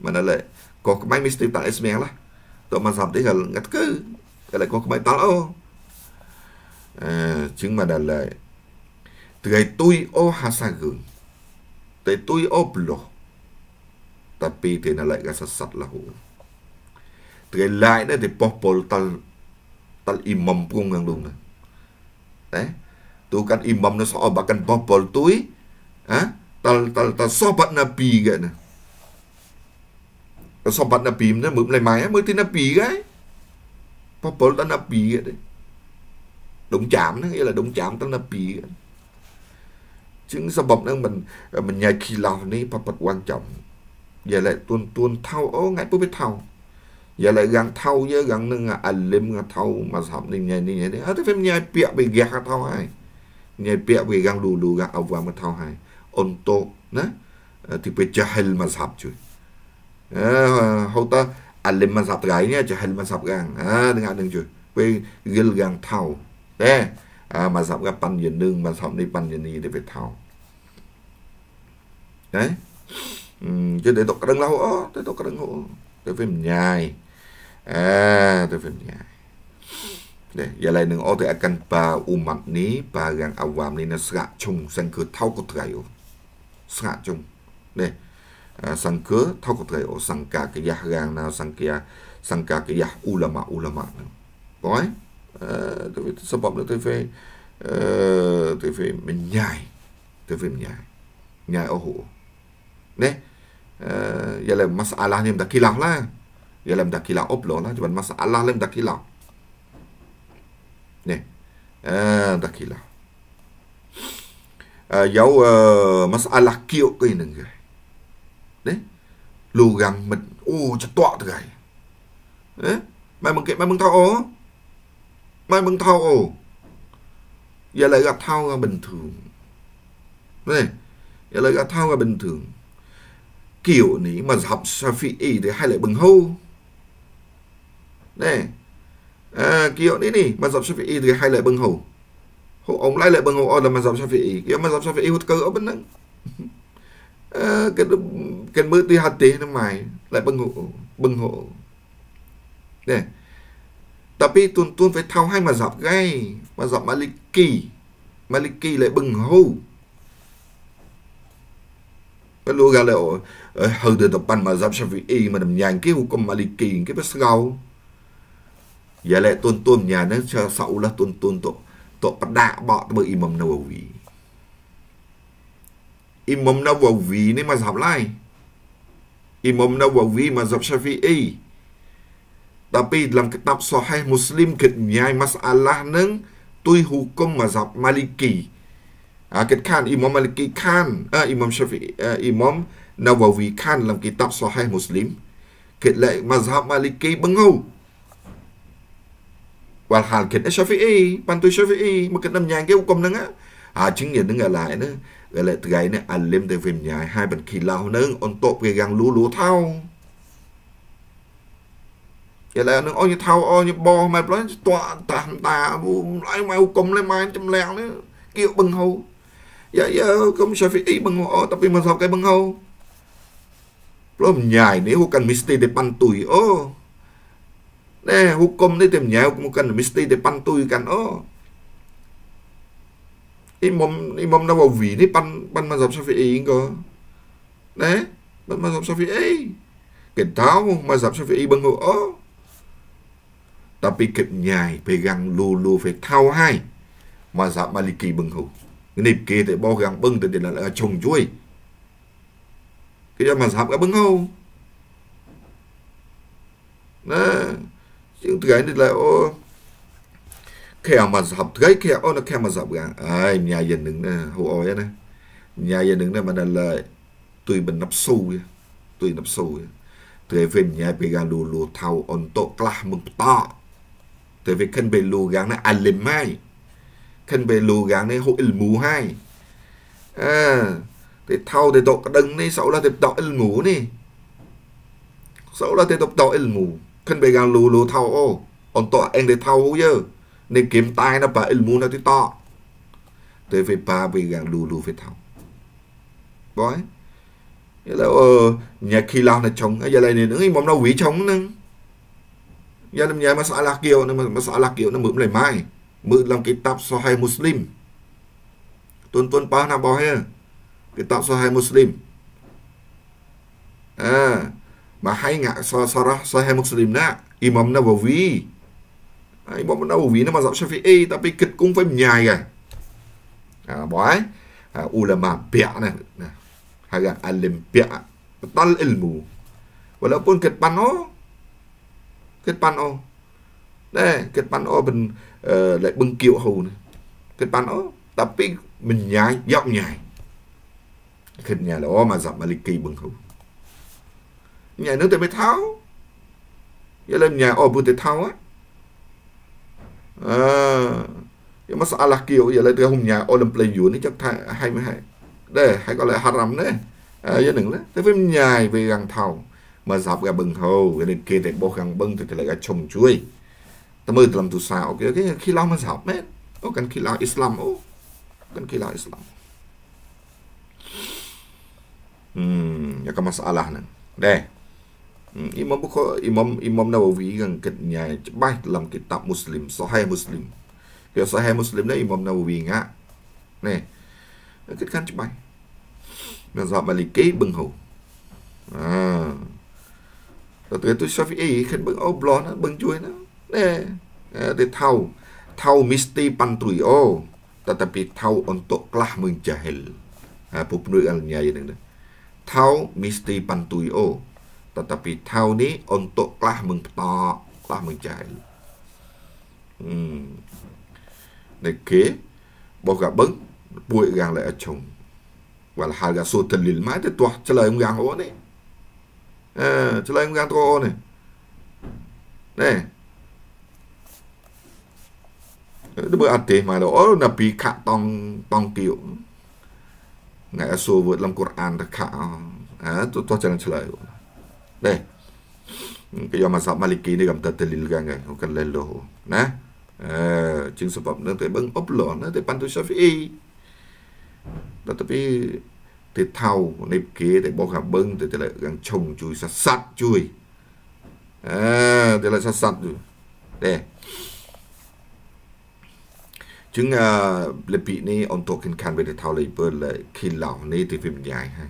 มันอะไรក៏ក្បាច់មីស្ទីតាអេស្មៀងឡាតមកសាប់ទីកលងាត់គឺកលក៏ក្បាច់តលអូអឺជាងមកដល់ឡើយត្រីទុយអូហាសាគឹងតែទុយអូប្លោះតាពីទីណឡៃកសសាត់លហូត្រីឡៃណែទីប៉ោះពលតលតលអ៊ីម៉មពុងងលងណែតែទូកាន់អ៊ីម៉មណសអបកាន់ប៉ោះពលទុយហ៎តលតលតសបណាពីកណែ sobat na pi na mum lai mai mới tin na pi cái popol ta na pi đấy đụng chạm nó nghĩa là đụng chạm ta na pi chứng sobat nó mình à, mình nhai khi lò ni popol quan trọng giờ lại tuôn tuôn thau ô ngại biết thau giờ lại gần thau với gần nâng à lim gần thau mà sập nên nhai nên nhai đấy hết phim nhai bịa ờ, bị gạt thau hay nhai bịa bị gần lù lù gần ốc vào mà thau hay ôn tô nè ờ, thì bị jahil mazhab chui hota alim mazhab gainya jahil mazhab gang đừng ăn đừng ju quay gil gang thau de à mazhab ga pan nương, deng sập ni pan yin ni để ve thau đấy chứ để tục đừng lâu ó để tục đừng hộ để phim nhai à để phim nhai để giờ lại đừng ó thì akan pa umat ni pa gang awam ni nó sạ chung sang cứ cốt có thầy sạ chung để cửa sangka thau ko trai o sangka ke yah rang na sangka sangka ke yah ulama ulama rồi tôi sebab tôi phải tôi phải mình nhai tôi phải nhai nhai ở hộ nè à, giờ làm là masalah ni dah kilah lah giờ làm là dah kilah op lo lah cuma masalah ni dah kilah nè dah à, kilah à, dấu ờ, masalah kiểu cái này đấy lù gam mật ô cho tọa từ gầy đấy mai mừng kệ mai mừng thao ố mai mừng thao ổ giờ lại gặp thao ra bình thường này giờ lại gặp thao ra bình thường kiểu này mà học y thì hay lại bừng hâu này à, kiểu này này mà học y thì hay lại bừng hâu hộ ông lại lại bừng hâu là mà học y kiểu mà học y hút cơ ở bên nâng Ờ, cái cái kan berarti nó mày lại bưng hộ bưng hộ đây tapi tuôn tuôn phải thao hai mà dọc gai mà dọc maliki maliki lại bưng hộ cái lúa gà lại ờ, hừ từ tập ban mà dọc sao y mà đầm nhàn cái hukum maliki cái bớt gâu giờ lại tuôn tuôn nhà nó sậu là tuôn tuôn tụ tụ bắt đạ bọ bởi imam nawawi imam Nawawi ni mazhab lain. Imam Nawawi mazhab Syafi'i. Tapi dalam kitab Sahih Muslim ketnyai masalah neng tui hukum mazhab Maliki. Ha, à, ket kan Imam Maliki kan, uh, à, Imam Syafi'i, uh, à, Imam Nawawi kan dalam kitab Sahih Muslim. Ket lại mazhab Maliki bengau. Walhal ket Syafi'i, pantui Syafi'i, maket nam nyang ke hukum neng ah. Ha, chính nghĩa neng lại neng cái lệ gái này anh lên để phim nhái hai bản khi lao nâng on top cái gang lú lú thao cái lệ nâng ôi như thao ôi như bo mày nói tọa tạm tà bu lại mày cùng lên mai châm lẹo nữa kêu bưng hầu dạ dạ không sợ phải ý bưng hầu tập mình học cái bưng hầu rồi nhảy nếu cần misty để pan tuổi ô nè hukum để tìm nhảy cũng cần misty để pan tuổi cần ô imam imam Nawawi ni ban pan mazhab Syafi'i ko. Neh, pan mazhab Syafi'i. Kita mazhab Syafi'i bengo oh. Tapi kip nyai pegang lulu phải thao hai mà mazhab Maliki bengo. Nip kia te bo gang beng te là là chong chui. Kita mazhab ka bengo. Nah, chúng tôi gái là ô Kaya mazhab trai kaya ona kaya mazhab gang. Ai nyaya nung na hu oi na. Nyaya nung na manala tui ban nap su ya. Tui nap su ya. Tui ve nyaya pe gang lu lu thau on to klah mung ta. Tui ve khen be lu gang na alim mai. Khen be lu gang na hu ilmu hai. À, thì thau thì đọc đừng này sau là thì đọc ilmu này. Sau là thì đọc đọc ilmu. Khen be gang lu lu thau ô. On to anh để thau hu dơ. nên kiếm tay nó bà pa ilmu nó ti to tới về pa về gần lu lu về thao boy ya là ờ nhà khi lao na chong ya la ni nung mom na wi chong nung ya lam ya masa ala kio mà masa lạc kio nó mượn lại mai mượn làm cái tập so hai muslim tuần tuần pa nào bo he cái tập so hai muslim à mà hay ngạ so so so hai muslim nè, imam nó na wawi ai bỏ Ibom na uwi na mazawsha phải A tapi kit kung fai mnyai ga. À, boy. À, ulama pia na. Haga alim pia. Tal ilmu. Walaupun kit pano. Kit pano. đây kịch pano bên uh, lại bưng kiệu hù này. ta phải mình mnyai, giọng nhai. kịch nhà là o mà mà lịch kỳ bưng hầu, Nhà nước tại mới tháo. Vậy là nhà o bưng tại tháo á. Yung masalah kiểu vậy là từ hôm nhà Olympic dụ nó chắc hai mươi hai đây hay gọi là haram đấy à, dân ừ. đừng đấy thế với về gàng thầu mà dọc gà bừng thầu cái đến kia để bộ gàng bưng thì lại gà trồng chuối ta mơ làm tụ xào cái cái khi lao mà dọc mét ô cần khi lao Islam ô cần khi lao Islam hmm ya masalah nang deh Imam Bukhari, Imam Imam Nawawi gần kitnya baik dalam kitab Muslim, Sahih Muslim. Ya Sahih Muslim ni Imam Nawawi ngak. Ni. Kit kan cebai. Mazhab Maliki bưng hầu. À. Rồi từ tu Shafi'i khất bưng ô blon nó bưng chui nó. Nè. Để à, thau thau misti pantui ô. Tetapi thau untuk kelah menjahil. Ha, pupnui alnya ya dengan. Thau misti pantui ô. តតពីថៅនេះអុនតុខ្លះមឹងផ្ដកខ្លះមឹងចៅអឺនេះគេបោះកាបឹងពួយយ៉ាងលែអជុំវលហាលសូទលីលម៉ាទៅទោះឆ្លើយយ៉ាងអូនេះអឺឆ្លើយយ៉ាងត្រអូនេះនេះទៅបើអត់ទេមកដល់អូណាពីខតង់តង់គៀវណែសូវវត់លំកូរ៉ានតខអើទោះចង់ឆ្លើយអូ 네. 여마사 말리기 내가 때릴 강가 그러니까 렐로 나 증수법 너한테 벙 업로 너한테 반도 샤피 tetapi thì ờ, thao nếp kia thì bỏ cả bưng thì, lại gần chồng chui sạch sạch chui à, ờ, thì là sạch rồi đây chứng à, ờ, lệ này ông tổ kinh khan về thì thao lại bơ lại khi lão này thì phim dài hay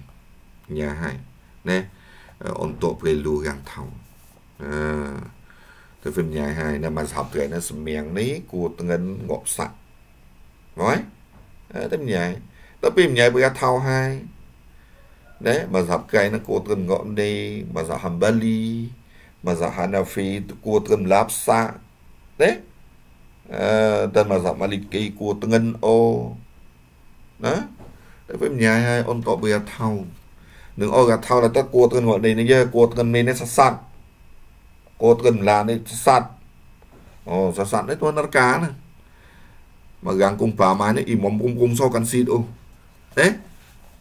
nhà nè on untuk perlu yang tahu. Ha. Tu phim nyai hai mà nama nó tu na semiang ni ku tengen ngop sak. Nói. Ờ, à, tu phim Tapi bây giờ tahu hai. Đấy, mà nó mazhab kai na ku tengen ngop ni, mazhab Hambali, mazhab Hanafi ku tengen lap sạc, Đấy. À, dan mazhab Maliki ku tengen ô, Đó. Tu phim nyai hai on bây giờ tahu nương thao là ta gần gần nó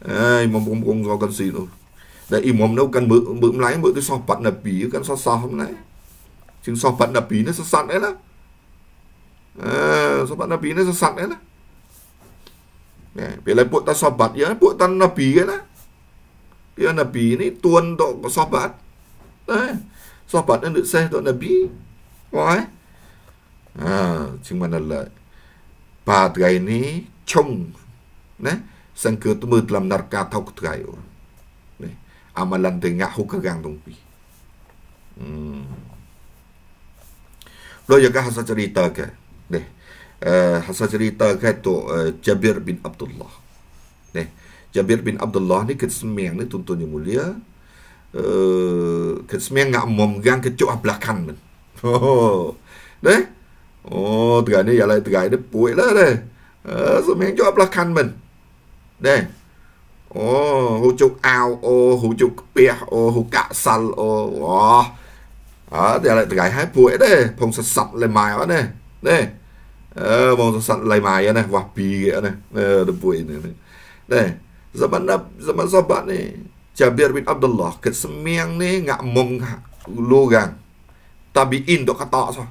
nó ai mầm bông bông do cần gì đâu đấy im so đấy im mầm đâu cần bự bự lái bự cái so bận đập bí cần so so hôm nay chừng so bận đập bí nó sát sát đấy là so bận đập bí nó sát sát đấy là để lấy bộ ta so bận nhớ bộ ta đập bí cái đó Ya Nabi ni, tuan untuk sahabat eh, Sahabat ini untuk saya untuk Nabi Wah oh, eh? ha, Cuma nalai Pada ini Cung ne? Sangka tumbuh dalam narka tau ketukai nih. Oh. Amalan tengah hukarang tumpi Hmm. Lalu juga hasa cerita ke? Deh. Uh, eh, hasa cerita ke tu eh, Jabir bin Abdullah. nih. Jabir bin Abdullah ni kesemiang ni tuan-tuan yang mulia uh, kesemiang ngak memegang kecuk belakang men. Oh. Deh. Oh, terai ni ialah terai dia puik lah deh. Uh, semiang cuk belakang men. Deh. Oh, hu cuk aw oh, hu cuk kepih oh, hu kak sal oh. Wah. À, thì lại cái hai buổi đấy, phòng sạch sạch lên mài quá này, đây, ờ, phòng sạch sạch lên mài này, vặt bì này, ờ, được buổi này, này. đây, Sebenarnya sahabat ni Jabir bin Abdullah kesemiang ni ngak mong lurang tabiin dok kata sah.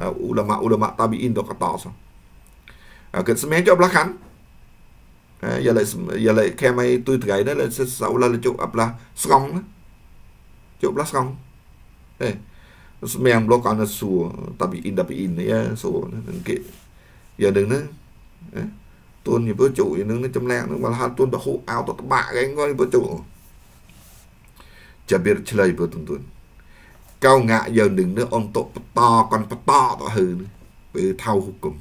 Uh, ulama-ulama tabiin dok kata sah. Uh, kesemiang jawab belakang. Uh, ya lai ya lai kemai tu tegai dah lai saulah lai cuk apalah serong lah. Cuk belah serong. Eh. Semiang blok ana su tabiin tabiin ya so nang ke ya deng eh tuần thì bữa chủ thì nướng nó chấm lẹ nó mà hát tuần bà hụ áo tọt bạ cái anh coi bữa chủ chả biết chơi bữa tuần tuần cao ngạ giờ đừng nữa ông tộ to con to to hừ bữa thao hụ cùng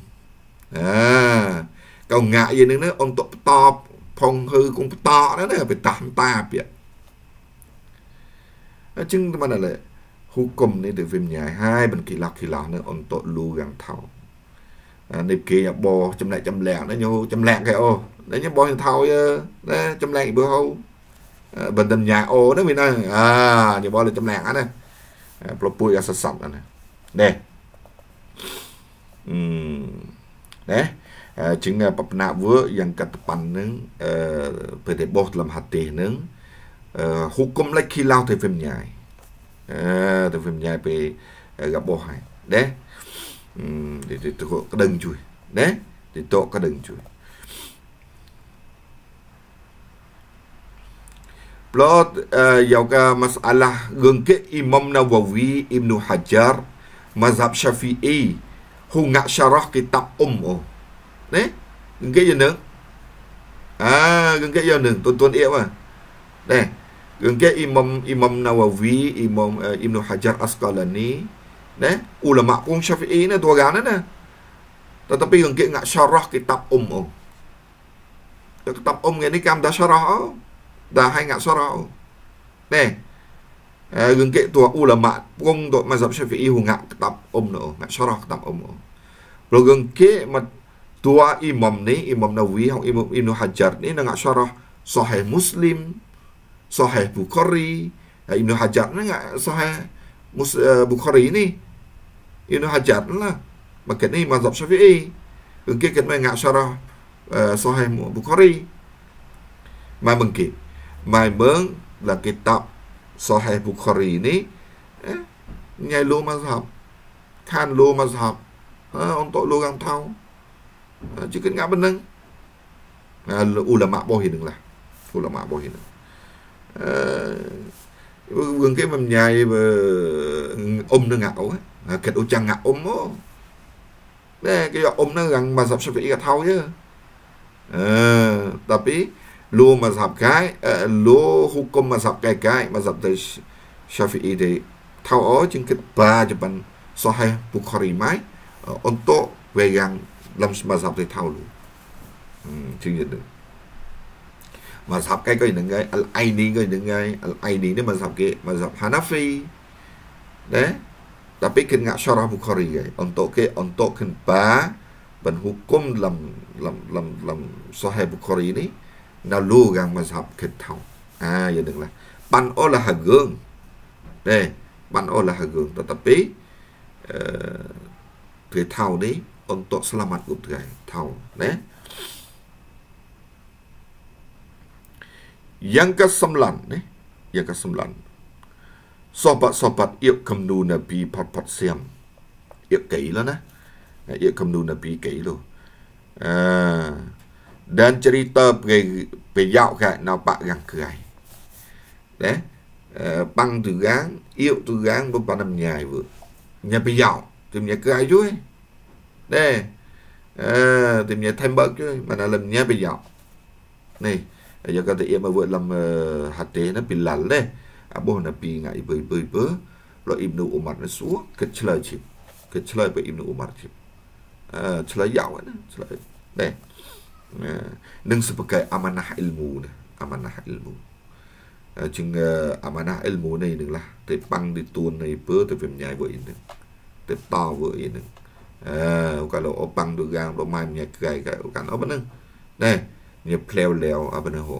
à cao ngạ giờ đừng nữa ông tộ to phong hư cũng to đó là phải tạm ta biết chứng mà là hụ cùng nên được phim nhà hai bên kỳ lạc kỳ lạc nữa ông tộ lưu gàng thao នេះគេអាបោចម្លែកចម្លែកនេះយោចម្លែកគេអូនេះបោះថោយណាចម្លែកបើហៅបណ្ឌិតញ្ញាអូហ្នឹងវានៅអាយោបល់ចម្លែកអាណាប្រពួយអាសសាប់អាណាណែអឺណែជាងបបណាវើយ៉ាងកតប៉ាន់នឹងអឺពេលតែបោះលំហាទេនឹងអឺហុកុំលេខគីឡោទៅវិញញ៉ៃអឺទៅវិញញ៉ៃពេលរបស់ហើយណែ Hmm, dia tengok kedeng cuy. Eh? Dia tengok kedeng cuy. Plot eh, yoga masalah gengke Imam Nawawi Ibnu Hajar mazhab Syafi'i hingga syarah kitab um oh. Gengke yang nang. Ah, gengke yang ha, nang tuan-tuan ya mah. Ne? Gengke Imam Imam Nawawi Imam uh, Ibnu Hajar Asqalani Né? Ulama pun umm Syafi'i ni dua gana ni. Tetapi engkau ngak syarah kitab um um. Kitab um ni kam dah syarah. Dah hai ngak syarah. Nè. Gừng kệ tua ulama pun umm tua mazhab Syafi'i hu ngak kitab um no. Ngak syarah kitab um no. Umm. rồi gần kệ mat tua imam ni imam Nawawi hoặc imam Ibnu Hajar ngạ ngak syarah Sahih Muslim, sohe Bukhari, Ibnu Hajar ni ngak Sahih Mus, uh, Bukhari ni yêu nó này dọc ini hajarlah maka ni mazhab Syafi'i engke kan mai ngak syarah uh, sahih Bukhari mai mengke mai meng là tập kitab hai Bukhari ni eh, nhai lu mazhab khan lu mazhab ha tội lu gang tau ha, ờ, chứ kinh ngak benang ha, ulama bohi nang lah ulama bohi nang uh, vương cái ờ, mầm ờ, nhai và ôm nó ngạo ấy គិតអ៊ូចាំងអ៊ុំហ៎បែគេយកអ៊ុំហ្នឹងរាំងមកសាប់សុភីកថោយើអឺដល់ពីលូមកសាប់កាយលូហុកុំមកសាប់កាយកាយមកសាប់ទៅសាហ្វីអ៊ីទេថោអូជាងគិតបាជប៉ុនសោះហេប៊ូខារីម៉ៃអ៊ុនតូវេយ៉ាងលំមកសាប់ទៅថោលូជាងយល់មកសាប់កាយក៏យ៉ាងហ្នឹងហើយអលអៃនីក៏យ៉ាងហ្នឹងហើយអលអៃនីនេះមកសាប់គេមកសាប់ហាណាហ្វីណា tapi kena syarah Bukhari ya. Untuk ke untuk ke ba ben hukum dalam dalam dalam, dalam sahih Bukhari ini nalu gang mazhab ke tau. Ah ha, ya dengarlah. Pan olah hagung. Eh, pan olah hagung tetapi eh uh, ke tau ni untuk selamat utrai tau, ne. Yang ke-9 ne, yang ke-9. sobat sobat yêu cầm nu nè pi pat xem yêu kỹ lắm á yêu cầm nu nè pi kỹ luôn à, dan cerita về về dạo cái nào bạn gần cười đấy băng từ gán yêu từ gán với bạn nằm nhà vừa nhà bị dạo tìm nhà cười chuối đây tìm nhà thêm bớt chuối mà là làm nhà bị dạo này giờ có thể em mà vừa làm à, hạt tế nó bị lạnh đấy Abu Nabi ngak ibu ibu ibu lo Ibnu Umar nesu kecela cip kecela ibu Ibnu Umar cip cela yau na cela deh dengan sebagai amanah ilmu na amanah ilmu ជាងអាម៉ាណាអ៊ីលមូនេះនឹងឡាទៅប៉ាំងទៅទួននៃពើទៅវាញ៉ៃវើអ៊ីនឹងទៅតវើអ៊ីនឹងអឺកាលោប៉ាំងទៅយ៉ាងដល់ម៉ៃញ៉ៃក្រៃកែកាន់អបនឹងណែញ៉ែផ្លែវលាវអបនឹងហោ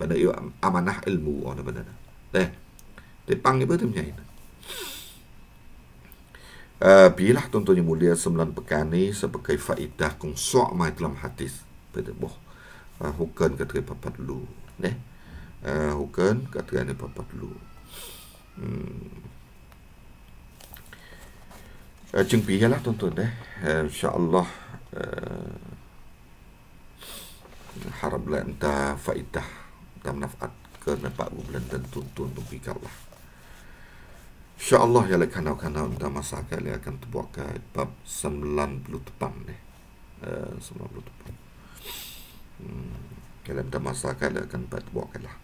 បនឹងអាម៉ាណាអ៊ីលមូអនបនឹង 네. 네, 빵이 버듭니다. tuan 비라 돈돈이 몰리아 섬란 베카니 sebagai faedah kung sok mai dalam hadis. Betul boh. Ah hukun kata ke papat lu, ne. hukun kata ke papat lu. Hmm. Jeng pihalah tuan-tuan deh. Insya-Allah haraplah entah faedah dan manfaat suka nampak bulan dan tuntun untuk pikir lah. Insya InsyaAllah ialah kanal-kanal untuk masa akan dia akan terbuat ke bab 90 tepang ni. Eh, uh, 90 tepang. Hmm. Kalau untuk masa akan dia akan terbuat ke lah.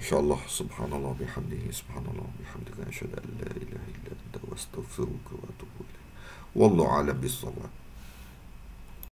InsyaAllah subhanallah bihamdihi subhanallah bihamdika asyadu an la ilaha illa anta wa astaghfiruka wa atubu ilaih. Wallahu alam bisawab.